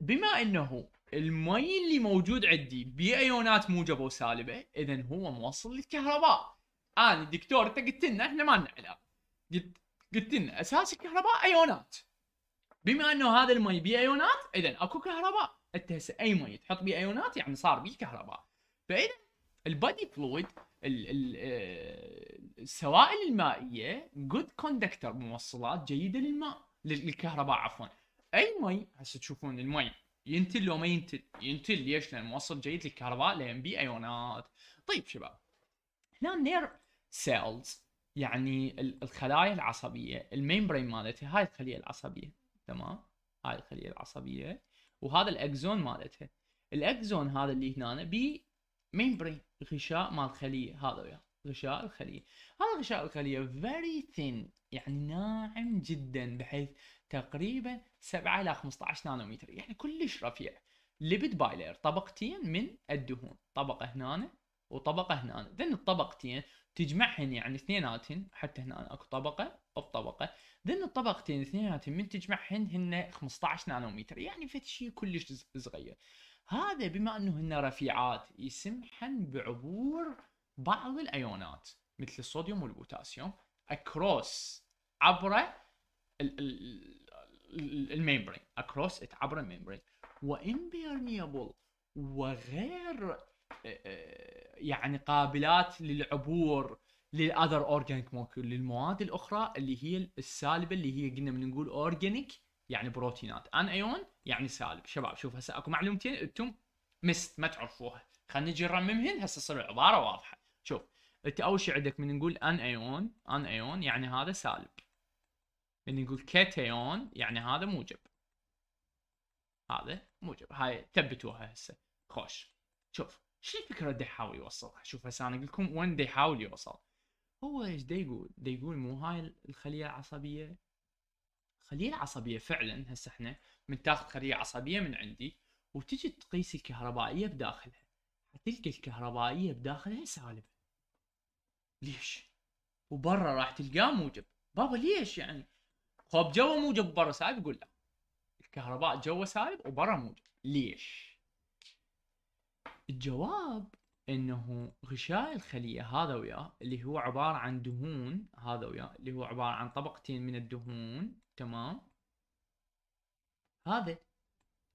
بما انه المي اللي موجود عندي بايونات موجبه وسالبه اذا هو موصل للكهرباء انا دكتور انت قلت لنا احنا ما لنا علاقه قلت قلت لنا اساس الكهرباء ايونات بما انه هذا المي بايونات ايونات اذا اكو كهرباء انت هسه اي مي تحط بايونات ايونات يعني صار بيه كهرباء فاذا البادي فلويد السوائل آه، المائيه جود كوندكتر موصلات جيده للماء للكهرباء عفوا اي مي هسه تشوفون المي ينتل لو ما ينتل ينتل ليش لان موصل جيد للكهرباء لان بي ايونات طيب شباب هنا نير سيلز يعني الخلايا العصبيه الميمبرين مالتها هاي الخليه العصبيه تمام هاي الخليه العصبيه وهذا الاكزون مالتها الاكزون هذا اللي هنا بي ميمبرين غشاء مال خليه هذا وياه غشاء الخليه هذا غشاء الخليه very thin يعني ناعم جدا بحيث تقريبا 7 الى 15 نانومتر يعني كلش رفيع ليبيد بايلير طبقتين من الدهون طبقه هنا وطبقه هنا ذن الطبقتين تجمعهن يعني اثنيناتهن حتى هنا اكو طبقه وطبقة ذن الطبقتين اثنيناتهن من تجمعهن هن 15 نانومتر يعني فد شيء كلش صغير هذا بما انه هن رفيعات يسمحن بعبور بعض الايونات مثل الصوديوم والبوتاسيوم اكروس عبر الميمبرين اكروس عبر الميمبرين وامبيرميبل وغير آه، آه، يعني قابلات للعبور للاذر اورجانيك مولكيول للمواد الاخرى اللي هي السالبه اللي هي قلنا بنقول اورجانيك يعني بروتينات ان ايون يعني سالب شباب شوف هسه اكو معلومتين انتم مست ما تعرفوها خلينا نجي نرممهن هسه تصير العباره واضحه شوف انت اول شيء عندك من نقول ان ايون ان ايون يعني هذا سالب من نقول كاتيون يعني هذا موجب هذا موجب هاي ثبتوها هسه خوش شوف شو الفكره اللي يحاول يوصلها شوف هسه انا اقول لكم وين يحاول يوصل هو ايش دا يقول دا يقول مو هاي الخليه العصبيه خليه العصبيه فعلا هسه احنا من تاخذ خليه عصبيه من عندي وتجي تقيس الكهربائيه بداخلها حتلقى الكهربائيه بداخلها سالبه ليش؟ وبرا راح تلقاه موجب بابا ليش يعني؟ خب جوا موجب وبرا سالب يقول لا الكهرباء جوا سالب وبرا موجب ليش؟ الجواب انه غشاء الخليه هذا وياه اللي هو عباره عن دهون هذا وياه اللي هو عباره عن طبقتين من الدهون تمام هذا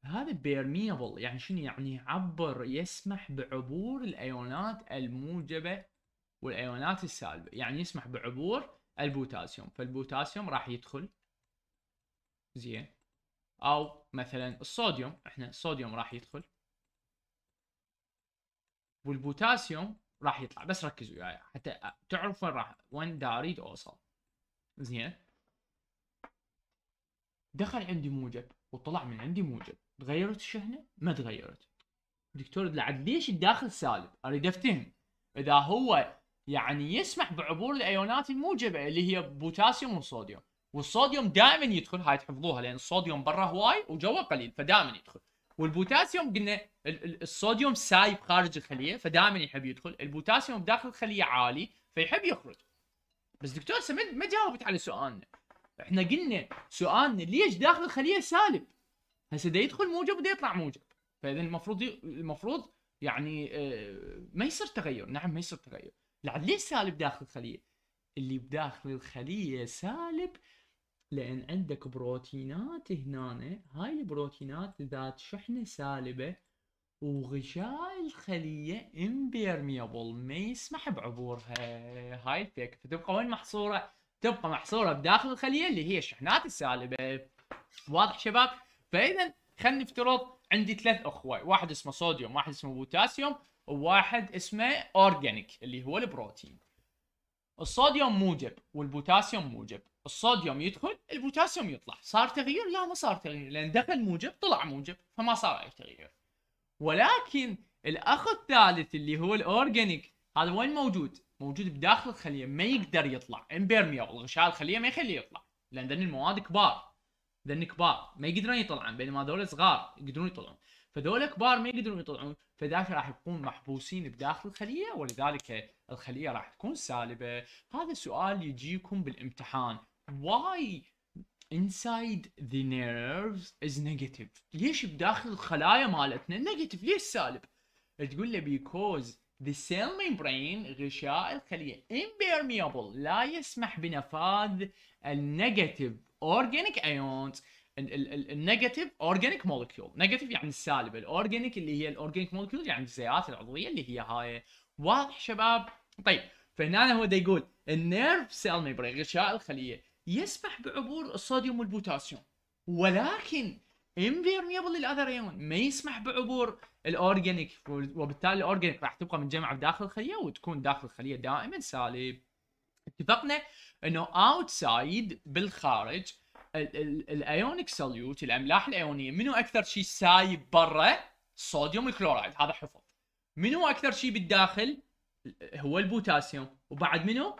هذا بيرميبل يعني شنو يعني يعبر يسمح بعبور الايونات الموجبه والايونات السالبه يعني يسمح بعبور البوتاسيوم فالبوتاسيوم راح يدخل زين او مثلا الصوديوم احنا الصوديوم راح يدخل والبوتاسيوم راح يطلع بس ركزوا وياي يعني حتى تعرف وين راح وين دا اريد اوصل زين دخل عندي موجب وطلع من عندي موجب تغيرت الشحنه ما تغيرت دكتور لعد ليش الداخل سالب اريد افتهم اذا هو يعني يسمح بعبور الايونات الموجبه اللي هي بوتاسيوم وصوديوم والصوديوم دائما يدخل هاي تحفظوها لان الصوديوم برا هواي وجوا قليل فدائما يدخل والبوتاسيوم قلنا الصوديوم سايب خارج الخليه فدائما يحب يدخل البوتاسيوم داخل الخليه عالي فيحب يخرج بس دكتور ما جاوبت على سؤالنا احنا قلنا سؤالنا ليش داخل الخليه سالب هسه دا يدخل موجب ودا يطلع موجب فاذا المفروض ي... المفروض يعني آه، ما يصير تغير نعم ما يصير تغير لعل ليش سالب داخل الخليه اللي بداخل الخليه سالب لان عندك بروتينات هنا هاي البروتينات ذات شحنه سالبه وغشاء الخليه امبيرميبل ما يسمح بعبورها هاي الفكره فتبقى وين محصوره تبقى محصوره بداخل الخليه اللي هي الشحنات السالبه واضح شباب فاذا خلينا نفترض عندي ثلاث اخوه واحد اسمه صوديوم واحد اسمه بوتاسيوم وواحد اسمه اورجانيك اللي هو البروتين الصوديوم موجب والبوتاسيوم موجب الصوديوم يدخل البوتاسيوم يطلع صار تغيير لا ما صار تغيير لان دخل موجب طلع موجب فما صار اي تغيير ولكن الاخ الثالث اللي هو الاورجانيك هذا وين موجود موجود بداخل الخليه ما يقدر يطلع امبيرميبل غشاء الخليه ما يخليه يطلع لان ذن المواد كبار ذن كبار ما يقدرون يطلعون بينما ذول صغار يقدرون يطلعون فذول كبار ما يقدرون يطلعون فذاك راح يكون محبوسين بداخل الخليه ولذلك الخليه راح تكون سالبه هذا سؤال يجيكم بالامتحان واي inside the nerves is negative ليش بداخل الخلايا مالتنا negative ليش سالب تقول له because The cell membrane غشاء الخلية impermeable لا يسمح بنفاذ النيجاتيف organic ions النيجاتيف اورجانيك مولكيول نيجاتيف يعني السالب الاورجانيك اللي هي الاورجانيك مولكيول يعني الجزيئات العضويه اللي هي هاي واضح شباب طيب فهنا هو دا يقول النيرف سيل ميمبرين غشاء الخليه يسمح بعبور الصوديوم والبوتاسيوم ولكن impermeable للاذر ايون ما يسمح بعبور الاورجانيك وبالتالي الاورجانيك راح تبقى منجمعه بداخل الخليه وتكون داخل الخليه دائما سالب اتفقنا انه اوتسايد بالخارج الايونيك سوليوت الاملاح الايونيه منو اكثر شيء سايب برا صوديوم الكلورايد هذا حفظ منو اكثر شيء بالداخل هو البوتاسيوم وبعد منو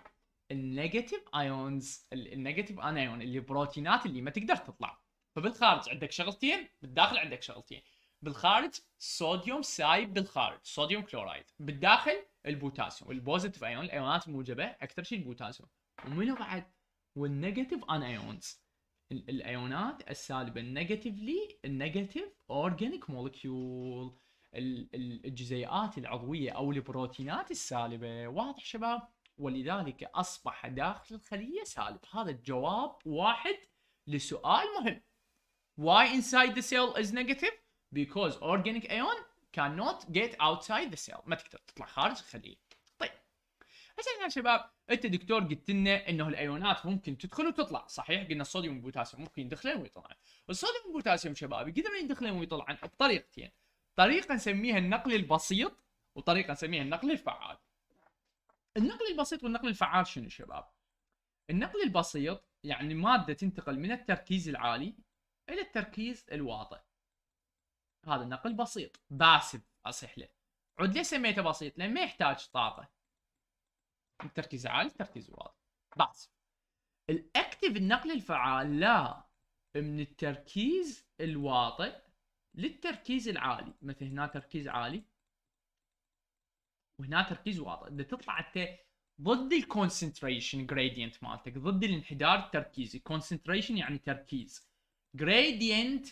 النيجاتيف ايونز النيجاتيف انايون اللي بروتينات اللي ما تقدر تطلع فبالخارج عندك شغلتين بالداخل عندك شغلتين بالخارج صوديوم سايب بالخارج صوديوم كلورايد بالداخل البوتاسيوم البوزيتيف ايون الايونات الموجبه اكثر شيء البوتاسيوم ومنو بعد والنيجاتيف ان ايونز الايونات السالبه نيجاتيفلي النيجاتيف اورجانيك مولكيول الجزيئات العضويه او البروتينات السالبه واضح شباب ولذلك اصبح داخل الخليه سالب هذا الجواب واحد لسؤال مهم Why inside the cell is negative? Because organic ion cannot get outside the cell ما تقدر تطلع خارج الخلية طيب هسه يا شباب انت دكتور قلت لنا انه الايونات ممكن تدخل وتطلع صحيح قلنا الصوديوم والبوتاسيوم ممكن يدخلن ويطلعن الصوديوم والبوتاسيوم شباب يقدرون يدخلن ويطلعن بطريقتين طريقة نسميها النقل البسيط وطريقة نسميها النقل الفعال النقل البسيط والنقل الفعال شنو شباب النقل البسيط يعني مادة تنتقل من التركيز العالي إلى التركيز الواضح هذا النقل بسيط باسف أصح له عد ليه سميته بسيط لأن ما يحتاج طاقة التركيز عالي التركيز واضح باسف الأكتف النقل الفعال لا من التركيز الواطئ للتركيز العالي مثل هنا تركيز عالي وهنا تركيز واطئ اذا تطلع انت ضد الكونسنتريشن جريدينت مالتك ضد الانحدار التركيزي كونسنتريشن يعني تركيز جريدينت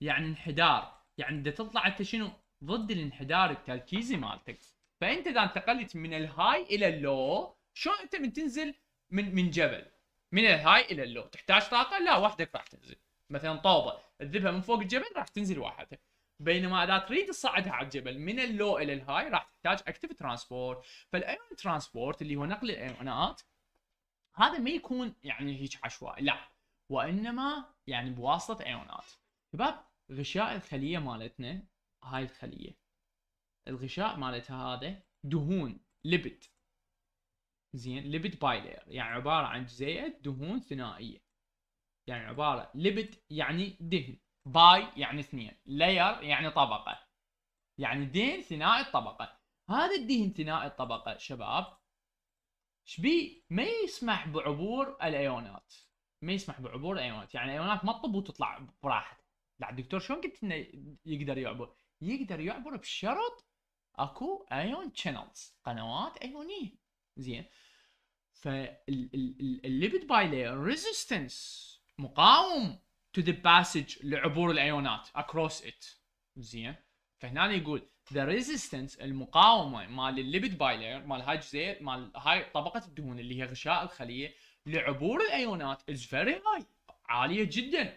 يعني انحدار يعني بدها تطلع انت شنو ضد الانحدار التركيزي مالتك فانت اذا انتقلت من الهاي الى اللو شلون انت من تنزل من من جبل من الهاي الى اللو تحتاج طاقه لا وحدك راح تنزل مثلا طوبه تذبها من فوق الجبل راح تنزل وحدك بينما اذا تريد تصعدها على الجبل من اللو الى الهاي راح تحتاج اكتف ترانسبورت فالايون ترانسبورت اللي هو نقل الايونات هذا ما يكون يعني هيك عشوائي لا وانما يعني بواسطه ايونات شباب غشاء الخليه مالتنا هاي الخليه الغشاء مالتها هذا دهون ليبت زين ليبت بايلير يعني عباره عن جزيئه دهون ثنائيه يعني عباره ليبت يعني دهن باي يعني اثنين لاير يعني طبقه يعني دهن ثنائي الطبقه هذا الدهن ثنائي الطبقه شباب شبيه ما يسمح بعبور الايونات ما يسمح بعبور الايونات يعني الايونات ما تطب وتطلع براحتها لا الدكتور شلون قلت انه يقدر يعبر يقدر يعبر بشرط اكو ايون شانلز قنوات ايونيه زين فالليبيد باي لاير ريزيستنس مقاوم تو ذا باسج لعبور الايونات اكروس ات زين فهنا يقول ذا ريزيستنس المقاومه مال الليبيد باي لاير مال هاي مال هاي طبقه الدهون اللي هي غشاء الخليه لعبور الايونات از فيري هاي عاليه جدا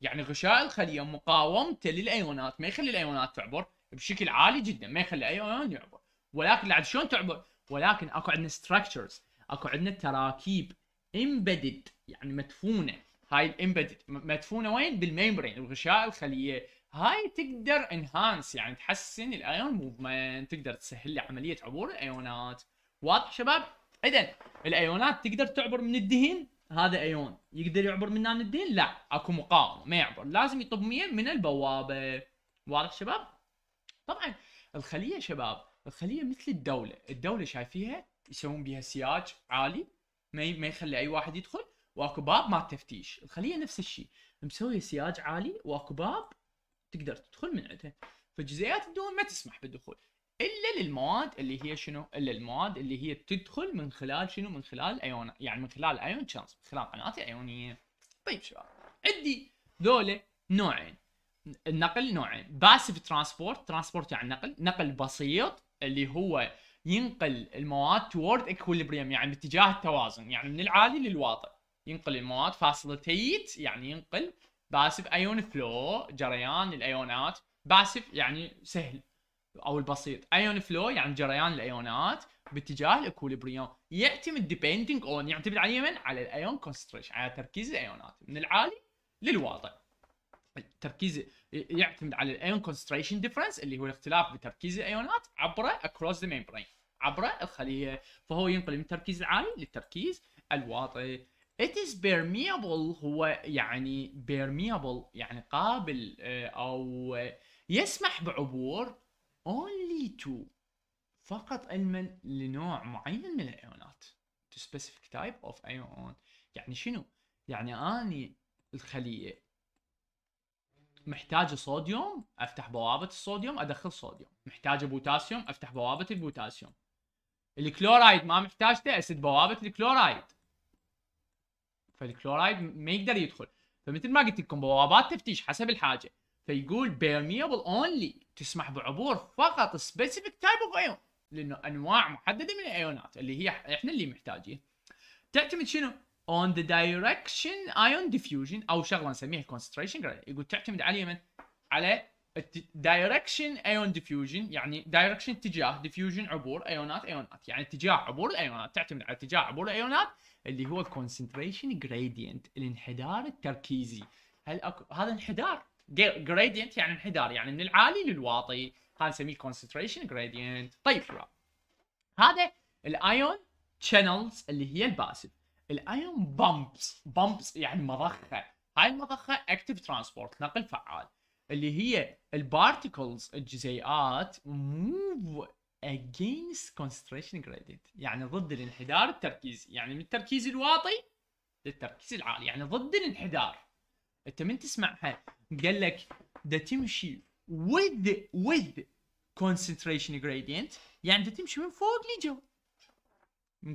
يعني غشاء الخليه مقاومته للايونات ما يخلي الايونات تعبر بشكل عالي جدا ما يخلي اي ايون يعبر ولكن بعد شلون تعبر ولكن اكو عندنا ستراكشرز اكو عندنا تراكيب امبيدد يعني مدفونه هاي الامبيدد مدفونه وين بالميمبرين غشاء الخليه هاي تقدر انهانس يعني تحسن الايون موفمنت تقدر تسهل لي عمليه عبور الايونات واضح شباب اذا الايونات تقدر تعبر من الدهن هذا ايون يقدر يعبر من من الدهن لا اكو مقاومه ما يعبر لازم يطب 100 من البوابه واضح شباب طبعا الخليه شباب الخليه مثل الدوله الدوله شايفيها يسوون بها سياج عالي ما ما يخلي اي واحد يدخل واكو باب مال تفتيش الخليه نفس الشيء مسويه سياج عالي واكو باب تقدر تدخل من عندها فجزيئات الدول ما تسمح بالدخول الا للمواد اللي هي شنو؟ الا المواد اللي هي تدخل من خلال شنو؟ من خلال ايون يعني من خلال ايون شانس من خلال قناه ايونيه. طيب شباب عندي ذولا نوعين النقل نوعين باسف ترانسبورت ترانسبورت يعني نقل نقل بسيط اللي هو ينقل المواد تورد اكوليبريم يعني باتجاه التوازن يعني من العالي للواطئ ينقل المواد فاسيليتيت يعني ينقل باسف ايون فلو جريان الايونات باسف يعني سهل او البسيط ايون فلو يعني جريان الايونات باتجاه الاكوليبريوم يعتمد ديبندنج اون يعتمد على يمن على الايون كونستريشن على تركيز الايونات من العالي للواطئ التركيز يعتمد على الايون كونستريشن ديفرنس اللي هو الاختلاف بتركيز الايونات عبر اكروس ذا ميمبرين عبر الخليه فهو ينقل من التركيز العالي للتركيز الواطي It is permeable هو يعني permeable يعني قابل آه، او يسمح بعبور only to فقط علما لنوع معين من الايونات to specific type of ion يعني شنو؟ يعني اني الخليه محتاجه صوديوم افتح بوابه الصوديوم ادخل صوديوم محتاجه بوتاسيوم افتح بوابه البوتاسيوم الكلورايد ما محتاجته اسد بوابه الكلورايد فالكلورايد ما يقدر يدخل فمثل ما قلت لكم بوابات تفتيش حسب الحاجه فيقول بيرميبل اونلي تسمح بعبور فقط سبيسيفيك تايب اوف ايون لانه انواع محدده من الايونات اللي هي احنا اللي محتاجين تعتمد شنو؟ اون ذا دايركشن ايون ديفيوجن او شغله نسميها كونستريشن يقول تعتمد على من؟ على دايركشن ايون ديفيوجن يعني دايركشن اتجاه ديفيوجن عبور ايونات ايونات يعني اتجاه عبور الايونات تعتمد على اتجاه عبور الايونات اللي هو concentration جريدينت الانحدار التركيزي هل أكو... هذا انحدار جريدينت يعني انحدار يعني من العالي للواطي هذا نسميه concentration gradient طيب هذا الايون channels اللي هي الباسف الايون بامبس بامبس يعني مضخه هاي المضخه اكتف ترانسبورت نقل فعال اللي هي البارتيكلز الجزيئات موف اجينست كونستريشن جريدينت يعني ضد الانحدار التركيزي يعني من التركيز الواطي للتركيز العالي يعني ضد الانحدار انت من تسمعها قال لك ده تمشي with with concentration gradient يعني ده تمشي من فوق لجوا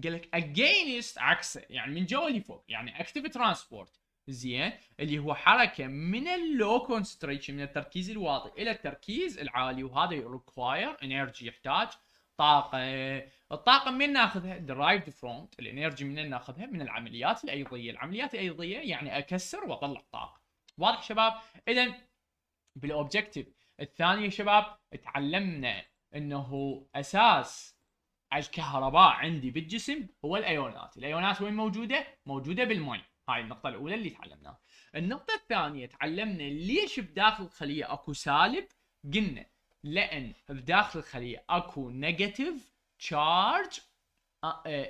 قال لك against عكسه يعني من جوا لفوق يعني active transport زين اللي هو حركه من اللو كونستريشن من التركيز الواطي الى التركيز العالي وهذا ريكواير انرجي يحتاج طاقه الطاقه من ناخذها درايفد فرونت الانرجي من ناخذها من العمليات الايضيه العمليات الايضيه يعني اكسر واطلع طاقه واضح شباب اذا بالاوبجكتيف الثاني يا شباب تعلمنا انه اساس الكهرباء عندي بالجسم هو الايونات الايونات وين موجوده موجوده بالماء هاي النقطه الاولى اللي تعلمناها النقطه الثانيه تعلمنا ليش بداخل الخليه اكو سالب قلنا لان بداخل الخليه اكو نيجاتيف تشارج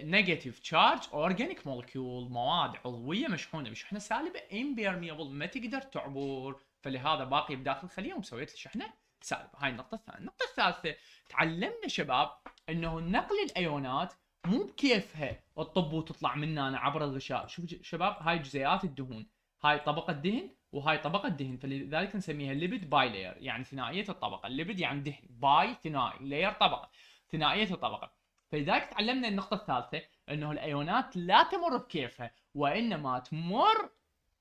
نيجاتيف تشارج اورجانيك مولكيول مواد عضويه مشحونه بشحنه سالبه امبيرميبل ما تقدر تعبر فلهذا باقي بداخل الخليه ومسويت الشحنه سالبه هاي النقطه الثانيه النقطه الثالثه تعلمنا شباب انه نقل الايونات مو بكيفها الطب وتطلع أنا عبر الغشاء شوف شباب هاي جزيئات الدهون هاي طبقه دهن وهاي طبقه دهن فلذلك نسميها ليبد باي لاير يعني ثنائيه الطبقه الليبد يعني دهن باي ثنائي لاير طبقه ثنائيه الطبقه فلذلك تعلمنا النقطة الثالثة أنه الأيونات لا تمر بكيفها وإنما تمر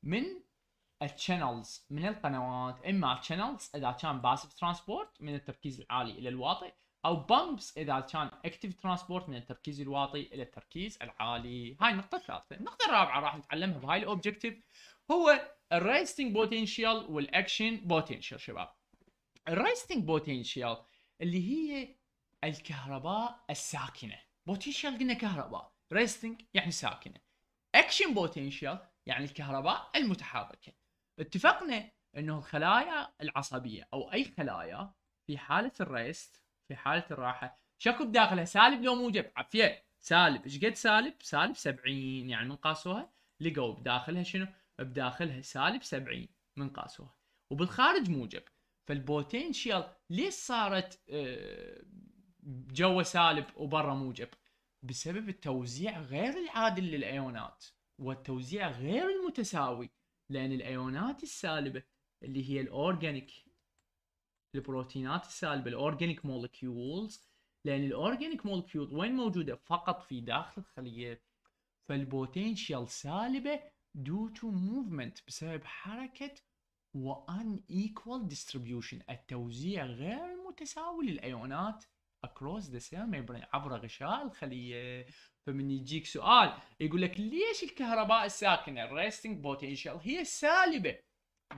من الشانلز من القنوات إما شانلز إذا كان باسف ترانسبورت من التركيز العالي إلى الواطي أو بامبس إذا كان اكتف ترانسبورت من التركيز الواطي إلى التركيز العالي هاي النقطة الثالثة النقطة الرابعة راح نتعلمها بهاي الاوبجيكتيف هو الريستنج بوتنشال والأكشن بوتنشال شباب الريستنج بوتنشال اللي هي الكهرباء الساكنه بوتنشال قلنا كهرباء ريستنج يعني ساكنه اكشن بوتنشال يعني الكهرباء المتحركه اتفقنا انه الخلايا العصبيه او اي خلايا في حاله الريست في حاله الراحه شكو بداخلها سالب لو موجب عفيه سالب ايش قد سالب؟ سالب 70 يعني من قاسوها لقوا بداخلها شنو؟ بداخلها سالب 70 من قاسوها وبالخارج موجب فالبوتنشال ليش صارت آه، جوه سالب وبرا موجب بسبب التوزيع غير العادل للايونات والتوزيع غير المتساوي لان الايونات السالبه اللي هي الاورجانيك البروتينات السالبه الاورجانيك مولكيولز لان الاورجانيك مولكيول وين موجوده فقط في داخل الخليه فالبوتنشال سالبه due to movement بسبب حركه وان ايكوال ديستريبيوشن التوزيع غير المتساوي للايونات اكروس ذا سيل عبر غشاء الخليه آه، فمن يجيك سؤال يقول لك ليش الكهرباء الساكنه الريستنج بوتنشال هي سالبه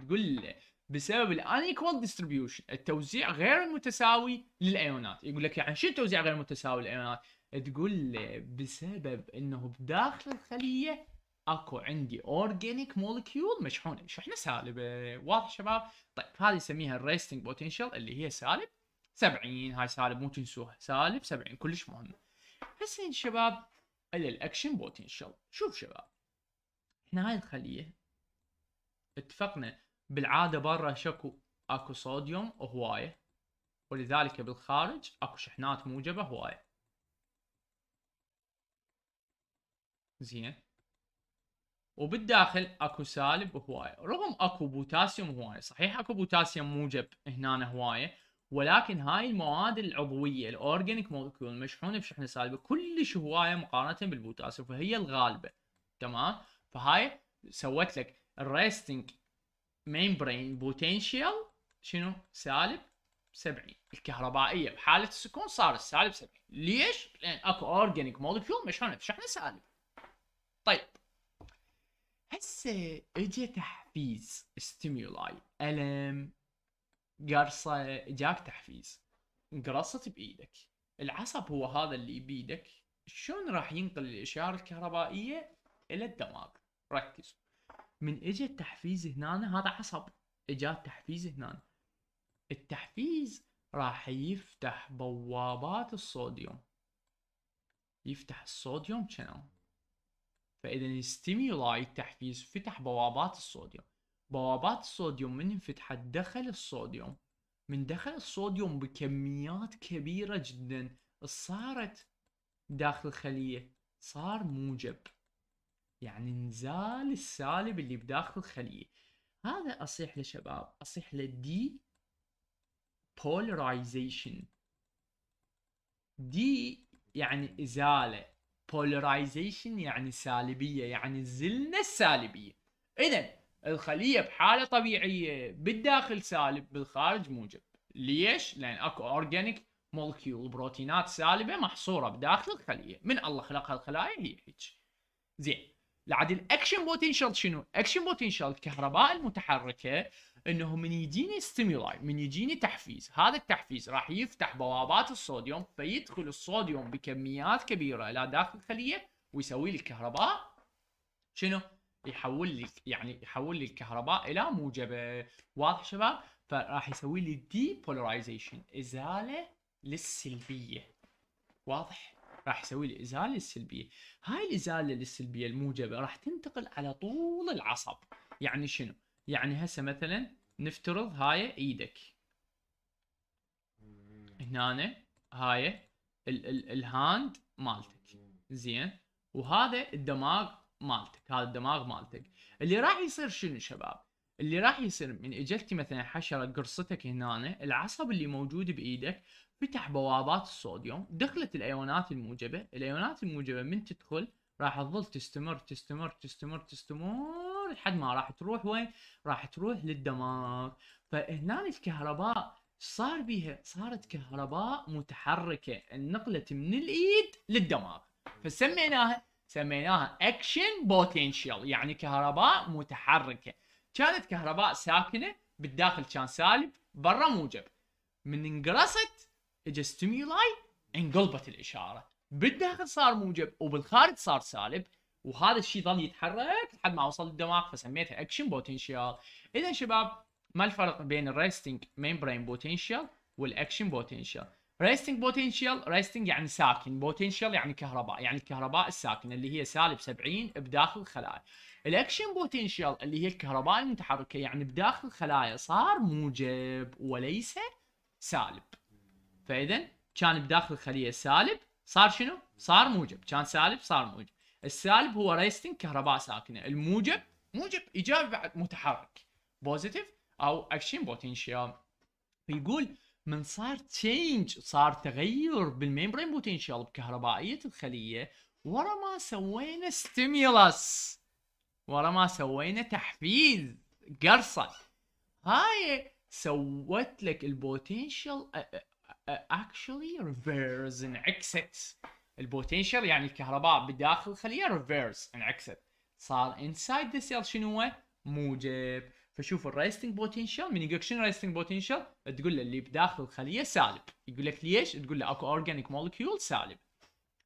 تقول له بسبب الانيكوال ديستريبيوشن التوزيع غير المتساوي للايونات يقول لك يعني شو التوزيع غير المتساوي للايونات تقول له بسبب انه بداخل الخليه اكو عندي اورجانيك مولكيول مشحونه شحنه سالبه واضح شباب طيب هذه نسميها الريستنج بوتنشال اللي هي سالب 70 هاي سالب مو تنسوها سالب 70 كلش مهم هسه شباب الى الاكشن بوتنشال شوف شباب احنا هاي الخليه اتفقنا بالعاده برا شكو اكو صوديوم هوايه ولذلك بالخارج اكو شحنات موجبه هوايه زين وبالداخل اكو سالب هوايه رغم اكو بوتاسيوم هوايه صحيح اكو بوتاسيوم موجب هنا هوايه ولكن هاي المواد العضويه الاورجانيك مولكيول مشحونه بشحنه سالبه كلش هوايه مقارنه بالبوتاسيوم فهي الغالبه تمام فهاي سوت لك الريستنج ميمبرين بوتنشال شنو سالب 70 الكهربائيه بحاله السكون صار السالب 70 ليش؟ لان اكو اورجانيك مولكيول مشحونه بشحنه سالبه طيب هسه اجى تحفيز ستيمولاي الم قرصه جاك تحفيز انقرصت بايدك العصب هو هذا اللي بيدك شلون راح ينقل الاشاره الكهربائيه الى الدماغ ركز من اجى التحفيز هنا هذا عصب إجا التحفيز هنا التحفيز راح يفتح بوابات الصوديوم يفتح الصوديوم شنو فاذا الستيميولاي التحفيز فتح بوابات الصوديوم بوابات الصوديوم من انفتحت دخل الصوديوم من دخل الصوديوم بكميات كبيرة جدا صارت داخل الخلية صار موجب يعني نزال السالب اللي بداخل الخلية هذا أصيح لشباب أصيح للدي polarization دي يعني إزالة polarization يعني سالبية يعني زلنا السالبية إذا الخليه بحاله طبيعيه بالداخل سالب بالخارج موجب ليش؟ لان اكو اورجانيك مولكيول بروتينات سالبه محصوره بداخل الخليه من الله خلقها الخلايا هي هيك زين لعد الاكشن بوتنشال شنو؟ اكشن بوتنشال الكهرباء المتحركه انه من يجيني ستيمولاي من يجيني تحفيز هذا التحفيز راح يفتح بوابات الصوديوم فيدخل الصوديوم بكميات كبيره الى داخل الخليه ويسوي لي الكهرباء شنو؟ يحول لي يعني يحول لي الكهرباء الى موجبه واضح شباب فراح يسوي لي دي بولرايزيشن ازاله للسلبيه واضح راح يسوي لي ازاله للسلبيه هاي الازاله للسلبيه الموجبه راح تنتقل على طول العصب يعني شنو يعني هسه مثلا نفترض هاي ايدك هنا هاي الهاند مالتك زين وهذا الدماغ مالتك هذا الدماغ مالتك اللي راح يصير شنو شباب اللي راح يصير من اجلتي مثلا حشره قرصتك هنا العصب اللي موجود بايدك فتح بوابات الصوديوم دخلت الايونات الموجبه الايونات الموجبه من تدخل راح تظل تستمر تستمر تستمر تستمر لحد ما راح تروح وين راح تروح للدماغ فهنا الكهرباء صار بيها صارت كهرباء متحركه نقلت من الايد للدماغ فسميناها سميناها اكشن بوتنشال يعني كهرباء متحركه كانت كهرباء ساكنه بالداخل كان سالب برا موجب من انقرصت اجى ستيمولاي انقلبت الاشاره بالداخل صار موجب وبالخارج صار سالب وهذا الشيء ظل يتحرك لحد ما وصل للدماغ فسميتها اكشن بوتنشال اذا شباب ما الفرق بين الريستنج ميمبرين بوتنشال والاكشن بوتنشال ريستنج بوتنشال ريستنج يعني ساكن بوتنشال يعني كهرباء يعني الكهرباء الساكنه اللي هي سالب 70 بداخل الخلايا الاكشن بوتنشال اللي هي الكهرباء المتحركه يعني بداخل الخلايا صار موجب وليس سالب فاذا كان بداخل الخليه سالب صار شنو صار موجب كان سالب صار موجب السالب هو ريستنج كهرباء ساكنه الموجب موجب ايجابي بعد متحرك بوزيتيف او اكشن بوتنشال يقول من صار تشينج صار تغير بالميمبرين بوتنشال بكهربائيه الخليه ورا ما سوينا ستيمولس ورا ما سوينا تحفيز قرصه هاي سوت لك البوتنشال اكشلي ريفيرز انعكست البوتنشال يعني الكهرباء بداخل الخليه ريفيرس انعكست صار انسايد ذا سيل شنو موجب فشوف الريستنج بوتنشال من يقول لك شنو الريستنج بوتنشال تقول له اللي بداخل الخليه سالب يقول لك ليش تقول له اكو اورجانيك مولكيول سالب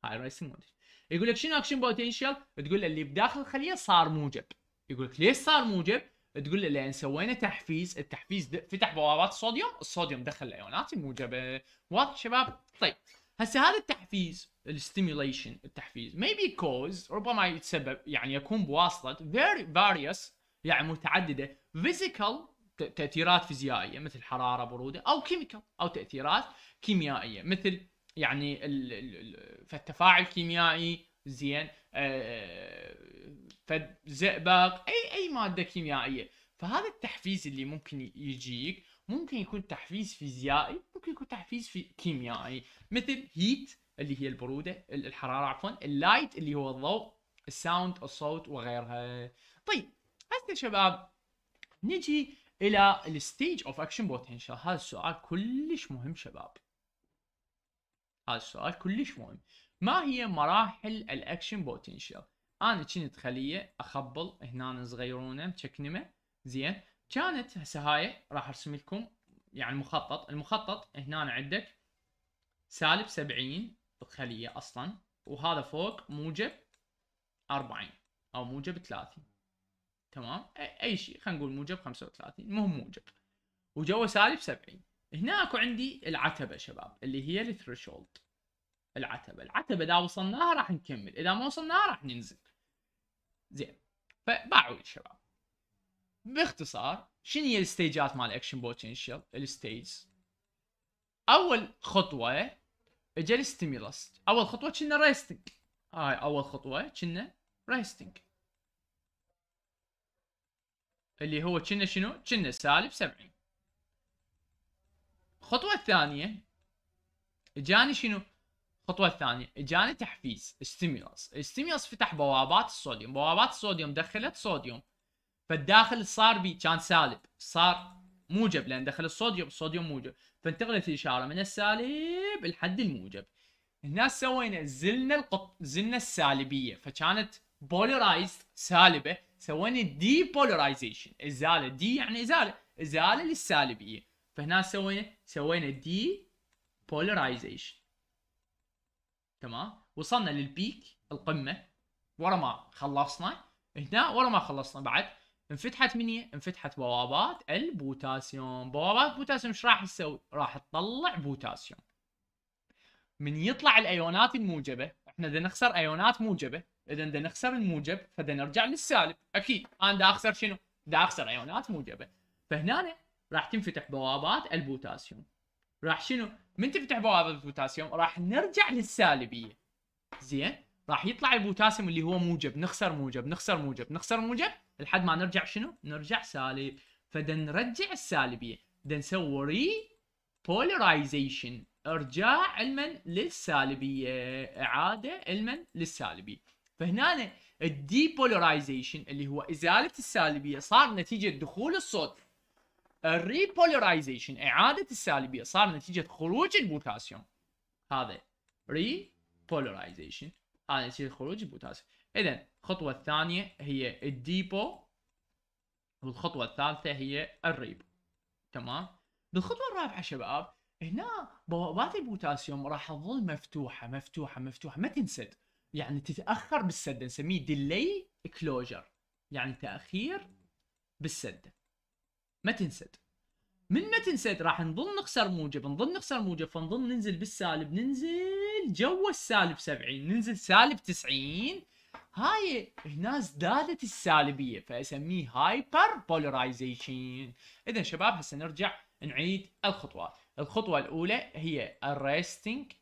هاي الريستنج بوتنشال يقول لك شنو اكشن بوتنشال تقول له اللي بداخل الخليه صار موجب يقول لك ليش صار موجب تقول له لان سوينا تحفيز التحفيز فتح بوابات الصوديوم الصوديوم دخل الايونات الموجبه واضح شباب طيب هسه هذا التحفيز الستيميوليشن التحفيز may كوز ربما يتسبب يعني يكون بواسطه فيري فاريوس يعني متعدده فيزيكال تاثيرات فيزيائيه مثل حراره بروده او كيميكال او تاثيرات كيميائيه مثل يعني فالتفاعل الكيميائي زين آه، فد زئبق اي اي ماده كيميائيه فهذا التحفيز اللي ممكن يجيك ممكن يكون تحفيز فيزيائي ممكن يكون تحفيز في كيميائي مثل هيت اللي هي البروده الحراره عفوا اللايت اللي هو الضوء الساوند الصوت وغيرها طيب هسه شباب نجي الى الستيج اوف اكشن بوتنشال هذا السؤال كلش مهم شباب هذا السؤال كلش مهم ما هي مراحل الاكشن بوتنشال انا كنت خليه اخبل هنا صغيرونه تشكنمه زين كانت هسه هاي راح ارسم لكم يعني مخطط المخطط هنا عندك سالب 70 الخليه اصلا وهذا فوق موجب 40 او موجب 30 تمام اي شيء خلينا نقول موجب 35 المهم موجب وجوه سالب 70 هنا اكو عندي العتبه شباب اللي هي الثريشولد العتبه العتبه اذا وصلناها راح نكمل اذا ما وصلناها راح ننزل زين فباعوا الشباب باختصار شنو هي الستيجات مال اكشن بوتنشال الستيجز اول خطوه اجى الستيمولس اول خطوه كنا ريستنج هاي اول خطوه كنا ريستنج اللي هو كنا شنو؟ كنا سالب 70 الخطوة الثانية اجاني شنو؟ الخطوة الثانية اجاني تحفيز ستيمولس، الستيمولس فتح بوابات الصوديوم، بوابات الصوديوم دخلت صوديوم فالداخل صار بي كان سالب صار موجب لان دخل الصوديوم، الصوديوم موجب، فانتقلت الاشارة من السالب لحد الموجب. هنا سوينا زلنا القط زلنا السالبية فكانت بولرايزد سالبة سوينا دي بولرايزيشن ازاله دي يعني ازاله ازاله للسالبيه فهنا سوينا سوينا دي بولرايزيشن تمام وصلنا للبيك القمه ورا ما خلصنا هنا ورا ما خلصنا بعد انفتحت مني انفتحت بوابات البوتاسيوم، بوابات البوتاسيوم ايش راح تسوي؟ راح تطلع بوتاسيوم. من يطلع الايونات الموجبه، احنا بدنا نخسر ايونات موجبه، اذا بدنا نخسر الموجب فبدنا نرجع للسالب اكيد انا دا اخسر شنو؟ دا اخسر ايونات موجبه فهنا راح تنفتح بوابات البوتاسيوم راح شنو؟ من تفتح بوابه البوتاسيوم راح نرجع للسالبيه زين راح يطلع البوتاسيوم اللي هو موجب نخسر موجب نخسر موجب نخسر موجب لحد ما نرجع شنو؟ نرجع سالب فبدنا نرجع السالبيه بدنا نسوي ري بولرايزيشن ارجاع المن للسالبيه اعاده المن للسالبيه فهنا الديبولرايزيشن اللي هو ازاله السالبيه صار نتيجه دخول الصوت الريبولرايزيشن اعاده السالبيه صار نتيجه خروج البوتاسيوم هذا ريبولرايزيشن هذا نتيجه خروج البوتاسيوم اذا الخطوه الثانيه هي الديبو والخطوه الثالثه هي الريبو تمام بالخطوه الرابعه شباب هنا بوابات البوتاسيوم راح تظل مفتوحه مفتوحه مفتوحه ما تنسد يعني تتاخر بالسده نسميه ديلي كلوجر يعني تاخير بالسده ما تنسد من ما تنسد راح نظل نخسر موجب نظل نخسر موجب فنظل ننزل بالسالب ننزل جوا السالب 70 ننزل سالب 90 هاي هنا ازدادت السالبيه فاسميه هايبر بولرايزيشن اذا شباب هسه نرجع نعيد الخطوات الخطوه الاولى هي الريستنج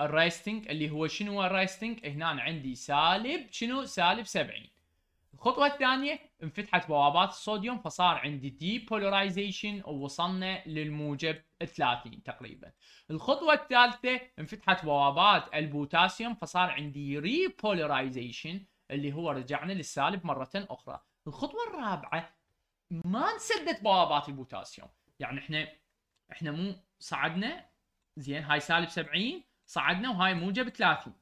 الرايستنج اللي هو شنو الرايستنج هنا عندي سالب شنو سالب 70 الخطوه الثانيه انفتحت بوابات الصوديوم فصار عندي دي بولرايزيشن ووصلنا للموجب 30 تقريبا الخطوه الثالثه انفتحت بوابات البوتاسيوم فصار عندي ري بولرايزيشن اللي هو رجعنا للسالب مره اخرى الخطوه الرابعه ما انسدت بوابات البوتاسيوم يعني احنا احنا مو صعدنا زين هاي سالب 70 صعدنا وهاي موجه 30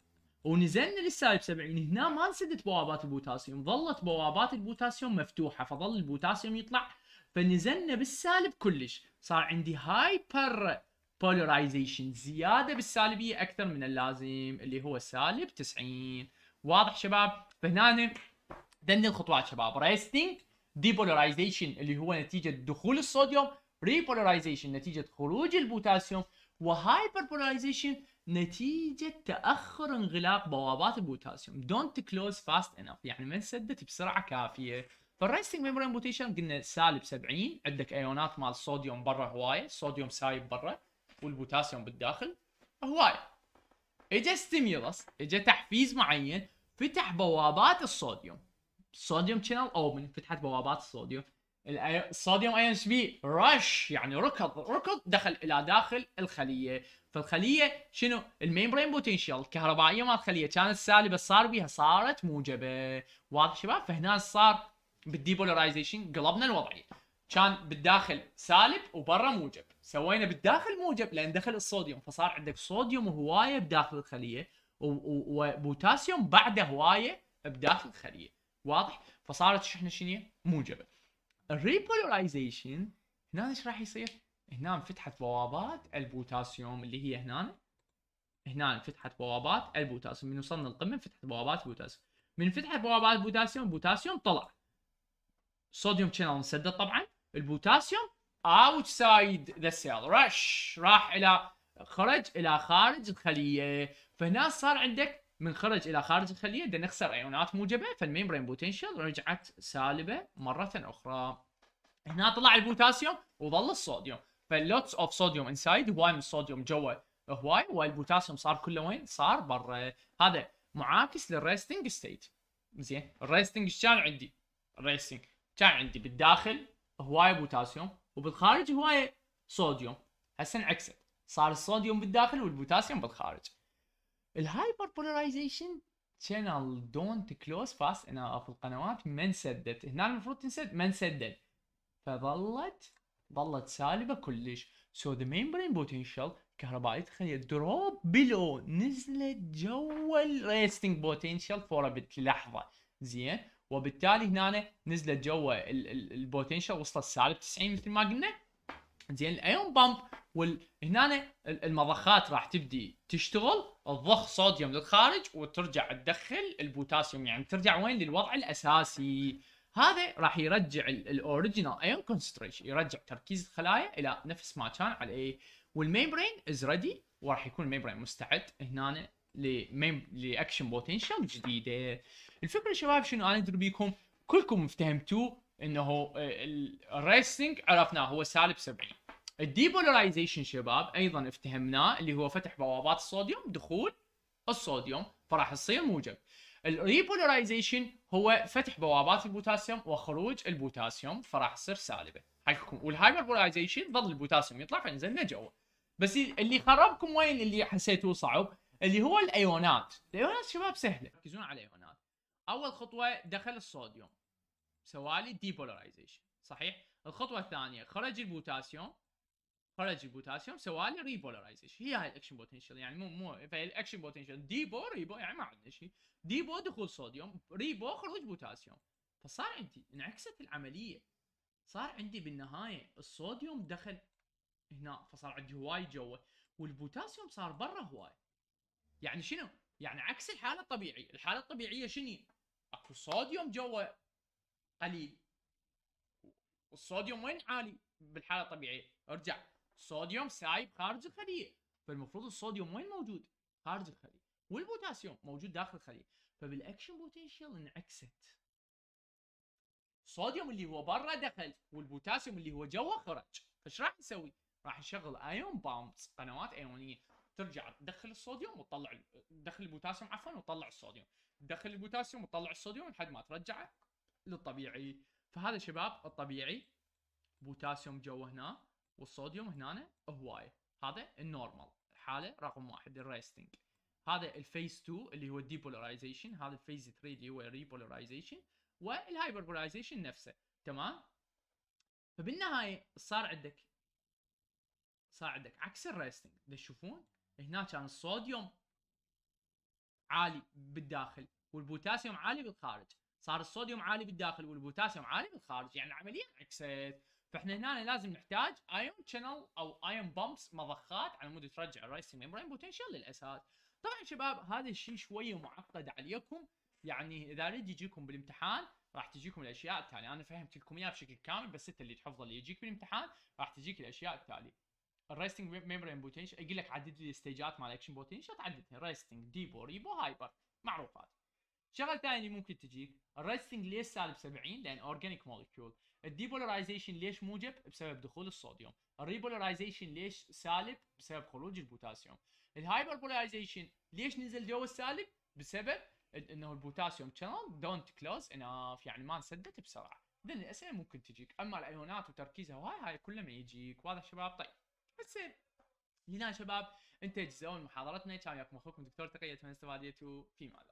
ونزلنا للسالب 70 هنا ما انسدت بوابات البوتاسيوم ظلت بوابات البوتاسيوم مفتوحه فظل البوتاسيوم يطلع فنزلنا بالسالب كلش صار عندي هايبر بولرايزيشن زياده بالسالبيه اكثر من اللازم اللي هو سالب 90 واضح شباب فهنا دن الخطوات شباب ريستنج ديبولرايزيشن اللي هو نتيجه دخول الصوديوم ريبولاريزيشن نتيجة خروج البوتاسيوم وهايبر بولاريزيشن نتيجة تأخر انغلاق بوابات البوتاسيوم دونت كلوز فاست انف يعني ما انسدت بسرعة كافية فالريستنج ميمبرين بوتيشن قلنا سالب 70 عندك ايونات مال صوديوم برا هواية صوديوم سايب برا والبوتاسيوم بالداخل هواية اجى ستيميولس اجى تحفيز معين فتح بوابات الصوديوم صوديوم شانل اوبن فتحت بوابات الصوديوم الصوديوم ايون بي رش يعني ركض ركض دخل الى داخل الخليه فالخليه شنو الميمبرين بوتنشال الكهربائيه مال الخليه كانت سالبه صار بيها صارت موجبه واضح شباب فهنا صار بالديبولرايزيشن قلبنا الوضعيه كان بالداخل سالب وبرا موجب سوينا بالداخل موجب لان دخل الصوديوم فصار عندك صوديوم هوايه بداخل الخليه وبوتاسيوم بعده هوايه بداخل الخليه واضح فصارت شحنه شنو موجبه الريبولرايزيشن هنا ايش راح يصير؟ هنا انفتحت بوابات البوتاسيوم اللي هي هنا هنا انفتحت بوابات البوتاسيوم من وصلنا للقمه انفتحت بوابات البوتاسيوم من فتحت بوابات البوتاسيوم البوتاسيوم طلع صوديوم شانل مسدد طبعا البوتاسيوم اوتسايد ذا سيل رش راح الى خرج الى خارج الخليه فهنا صار عندك من خرج الى خارج الخليه بدنا نخسر ايونات موجبه فالميمبرين بوتنشال رجعت سالبه مره اخرى هنا طلع البوتاسيوم وظل الصوديوم فاللوتس اوف صوديوم انسايد هواي من الصوديوم جوا هواي والبوتاسيوم صار كله وين؟ صار برا هذا معاكس للريستنج ستيت زين الريستنج ايش كان عندي الريستنج كان عندي بالداخل هواي بوتاسيوم وبالخارج هواي صوديوم هسه انعكست صار الصوديوم بالداخل والبوتاسيوم بالخارج الهايبر بولرايزيشن دونت كلوز فاست ان اوف القنوات ما انسدت هنا المفروض تنسد ما انسدت فظلت ظلت سالبه كلش سو ذا ميمبرين بوتنشال كهربائية تخيل دروب بلو نزلت جوا الريستنج بوتنشال فور لحظة زين وبالتالي هنا نزلت جوا البوتنشال وصلت سالب 90 مثل ما قلنا زين الايون بامب وهنا المضخات راح تبدي تشتغل تضخ صوديوم للخارج وترجع تدخل البوتاسيوم يعني ترجع وين للوضع الاساسي هذا راح يرجع الاوريجينال ايون كونستريشن يرجع تركيز الخلايا الى نفس ما كان عليه والميمبرين از ريدي وراح يكون الميمبرين مستعد هنا لاكشن بوتنشال جديده الفكره شباب شنو انا ادري بيكم كلكم فهمتوه انه الريسنج عرفناه هو سالب 70 الديبولاريزيشن شباب ايضا افتهمناه اللي هو فتح بوابات الصوديوم دخول الصوديوم فراح تصير موجب الريبولاريزيشن هو فتح بوابات البوتاسيوم وخروج البوتاسيوم فراح تصير سالبه حقكم والهايبربولاريزيشن ظل البوتاسيوم يطلع فنزلنا جوا بس اللي خربكم وين اللي حسيتوه صعب اللي هو الايونات الايونات شباب سهله ركزون على الايونات اول خطوه دخل الصوديوم سوالي ديبولاريزيشن صحيح الخطوه الثانيه خرج البوتاسيوم خرج بوتاسيوم سوى لي ريبولرايزيشن هي هاي الاكشن بوتنشل يعني مو مو فالاكشن بوتنشل ديبو ريبو يعني ما عندنا شيء ديبو دخول صوديوم ريبو خروج بوتاسيوم فصار عندي انعكست العمليه صار عندي بالنهايه الصوديوم دخل هنا فصار عندي هواي جوا والبوتاسيوم صار برا هواي يعني شنو؟ يعني عكس الحاله الطبيعيه، الحاله الطبيعيه شنو؟ اكو صوديوم جوا قليل الصوديوم وين عالي بالحاله الطبيعيه؟ ارجع صوديوم سايب خارج الخليه فالمفروض الصوديوم وين موجود؟ خارج الخليه والبوتاسيوم موجود داخل الخليه فبالاكشن بوتنشال انعكست الصوديوم اللي هو برا دخل والبوتاسيوم اللي هو جوا خرج فايش راح نسوي؟ راح نشغل ايون بامبس قنوات ايونيه ترجع تدخل الصوديوم وتطلع تدخل البوتاسيوم عفوا وتطلع الصوديوم تدخل البوتاسيوم وتطلع الصوديوم لحد ما ترجعه للطبيعي فهذا شباب الطبيعي بوتاسيوم جوا هنا والصوديوم هنا هواية هذا النورمال الحالة رقم واحد الريستنج هذا الفيز 2 اللي هو الديبولاريزيشن هذا الفيز 3 اللي هو الريبولاريزيشن والهايبربولايزيشن نفسه تمام فبالنهاية صار عندك صار عندك عكس الريستنج تشوفون هنا كان الصوديوم عالي بالداخل والبوتاسيوم عالي بالخارج صار الصوديوم عالي بالداخل والبوتاسيوم عالي بالخارج يعني العملية عكست فاحنا هنا لازم نحتاج ايون شانل او ايون بامبس مضخات على مود ترجع الرايسنج ميمبرين بوتنشال للاساس طبعا شباب هذا الشيء شويه معقد عليكم يعني اذا اريد يجيكم بالامتحان راح تجيكم الاشياء التاليه انا فهمت لكم اياها بشكل كامل بس انت اللي تحفظه اللي يجيك بالامتحان راح تجيك الاشياء التاليه الريستنج ميمبرين بوتنشال يقول لك عدد لي ستيجات مال اكشن بوتنشال تعددها ريستنج ديبو ريبو هايبر معروفات شغله ثانيه ممكن تجيك الريستنج ليش سالب 70 لان اورجانيك موليكيول الديبولاريزيشن ليش موجب بسبب دخول الصوديوم الريبولاريزيشن ليش سالب بسبب خروج البوتاسيوم الهايبربولاريزيشن ليش نزل جو السالب بسبب انه البوتاسيوم شانل دونت كلوز اناف يعني ما انسدت بسرعه ذن الاسئله ممكن تجيك اما الايونات وتركيزها وهاي هاي كلها ما يجيك واضح شباب طيب هسه هنا شباب انتج زون محاضرتنا كان وياكم اخوكم دكتور تقية من استفاديته في ماذا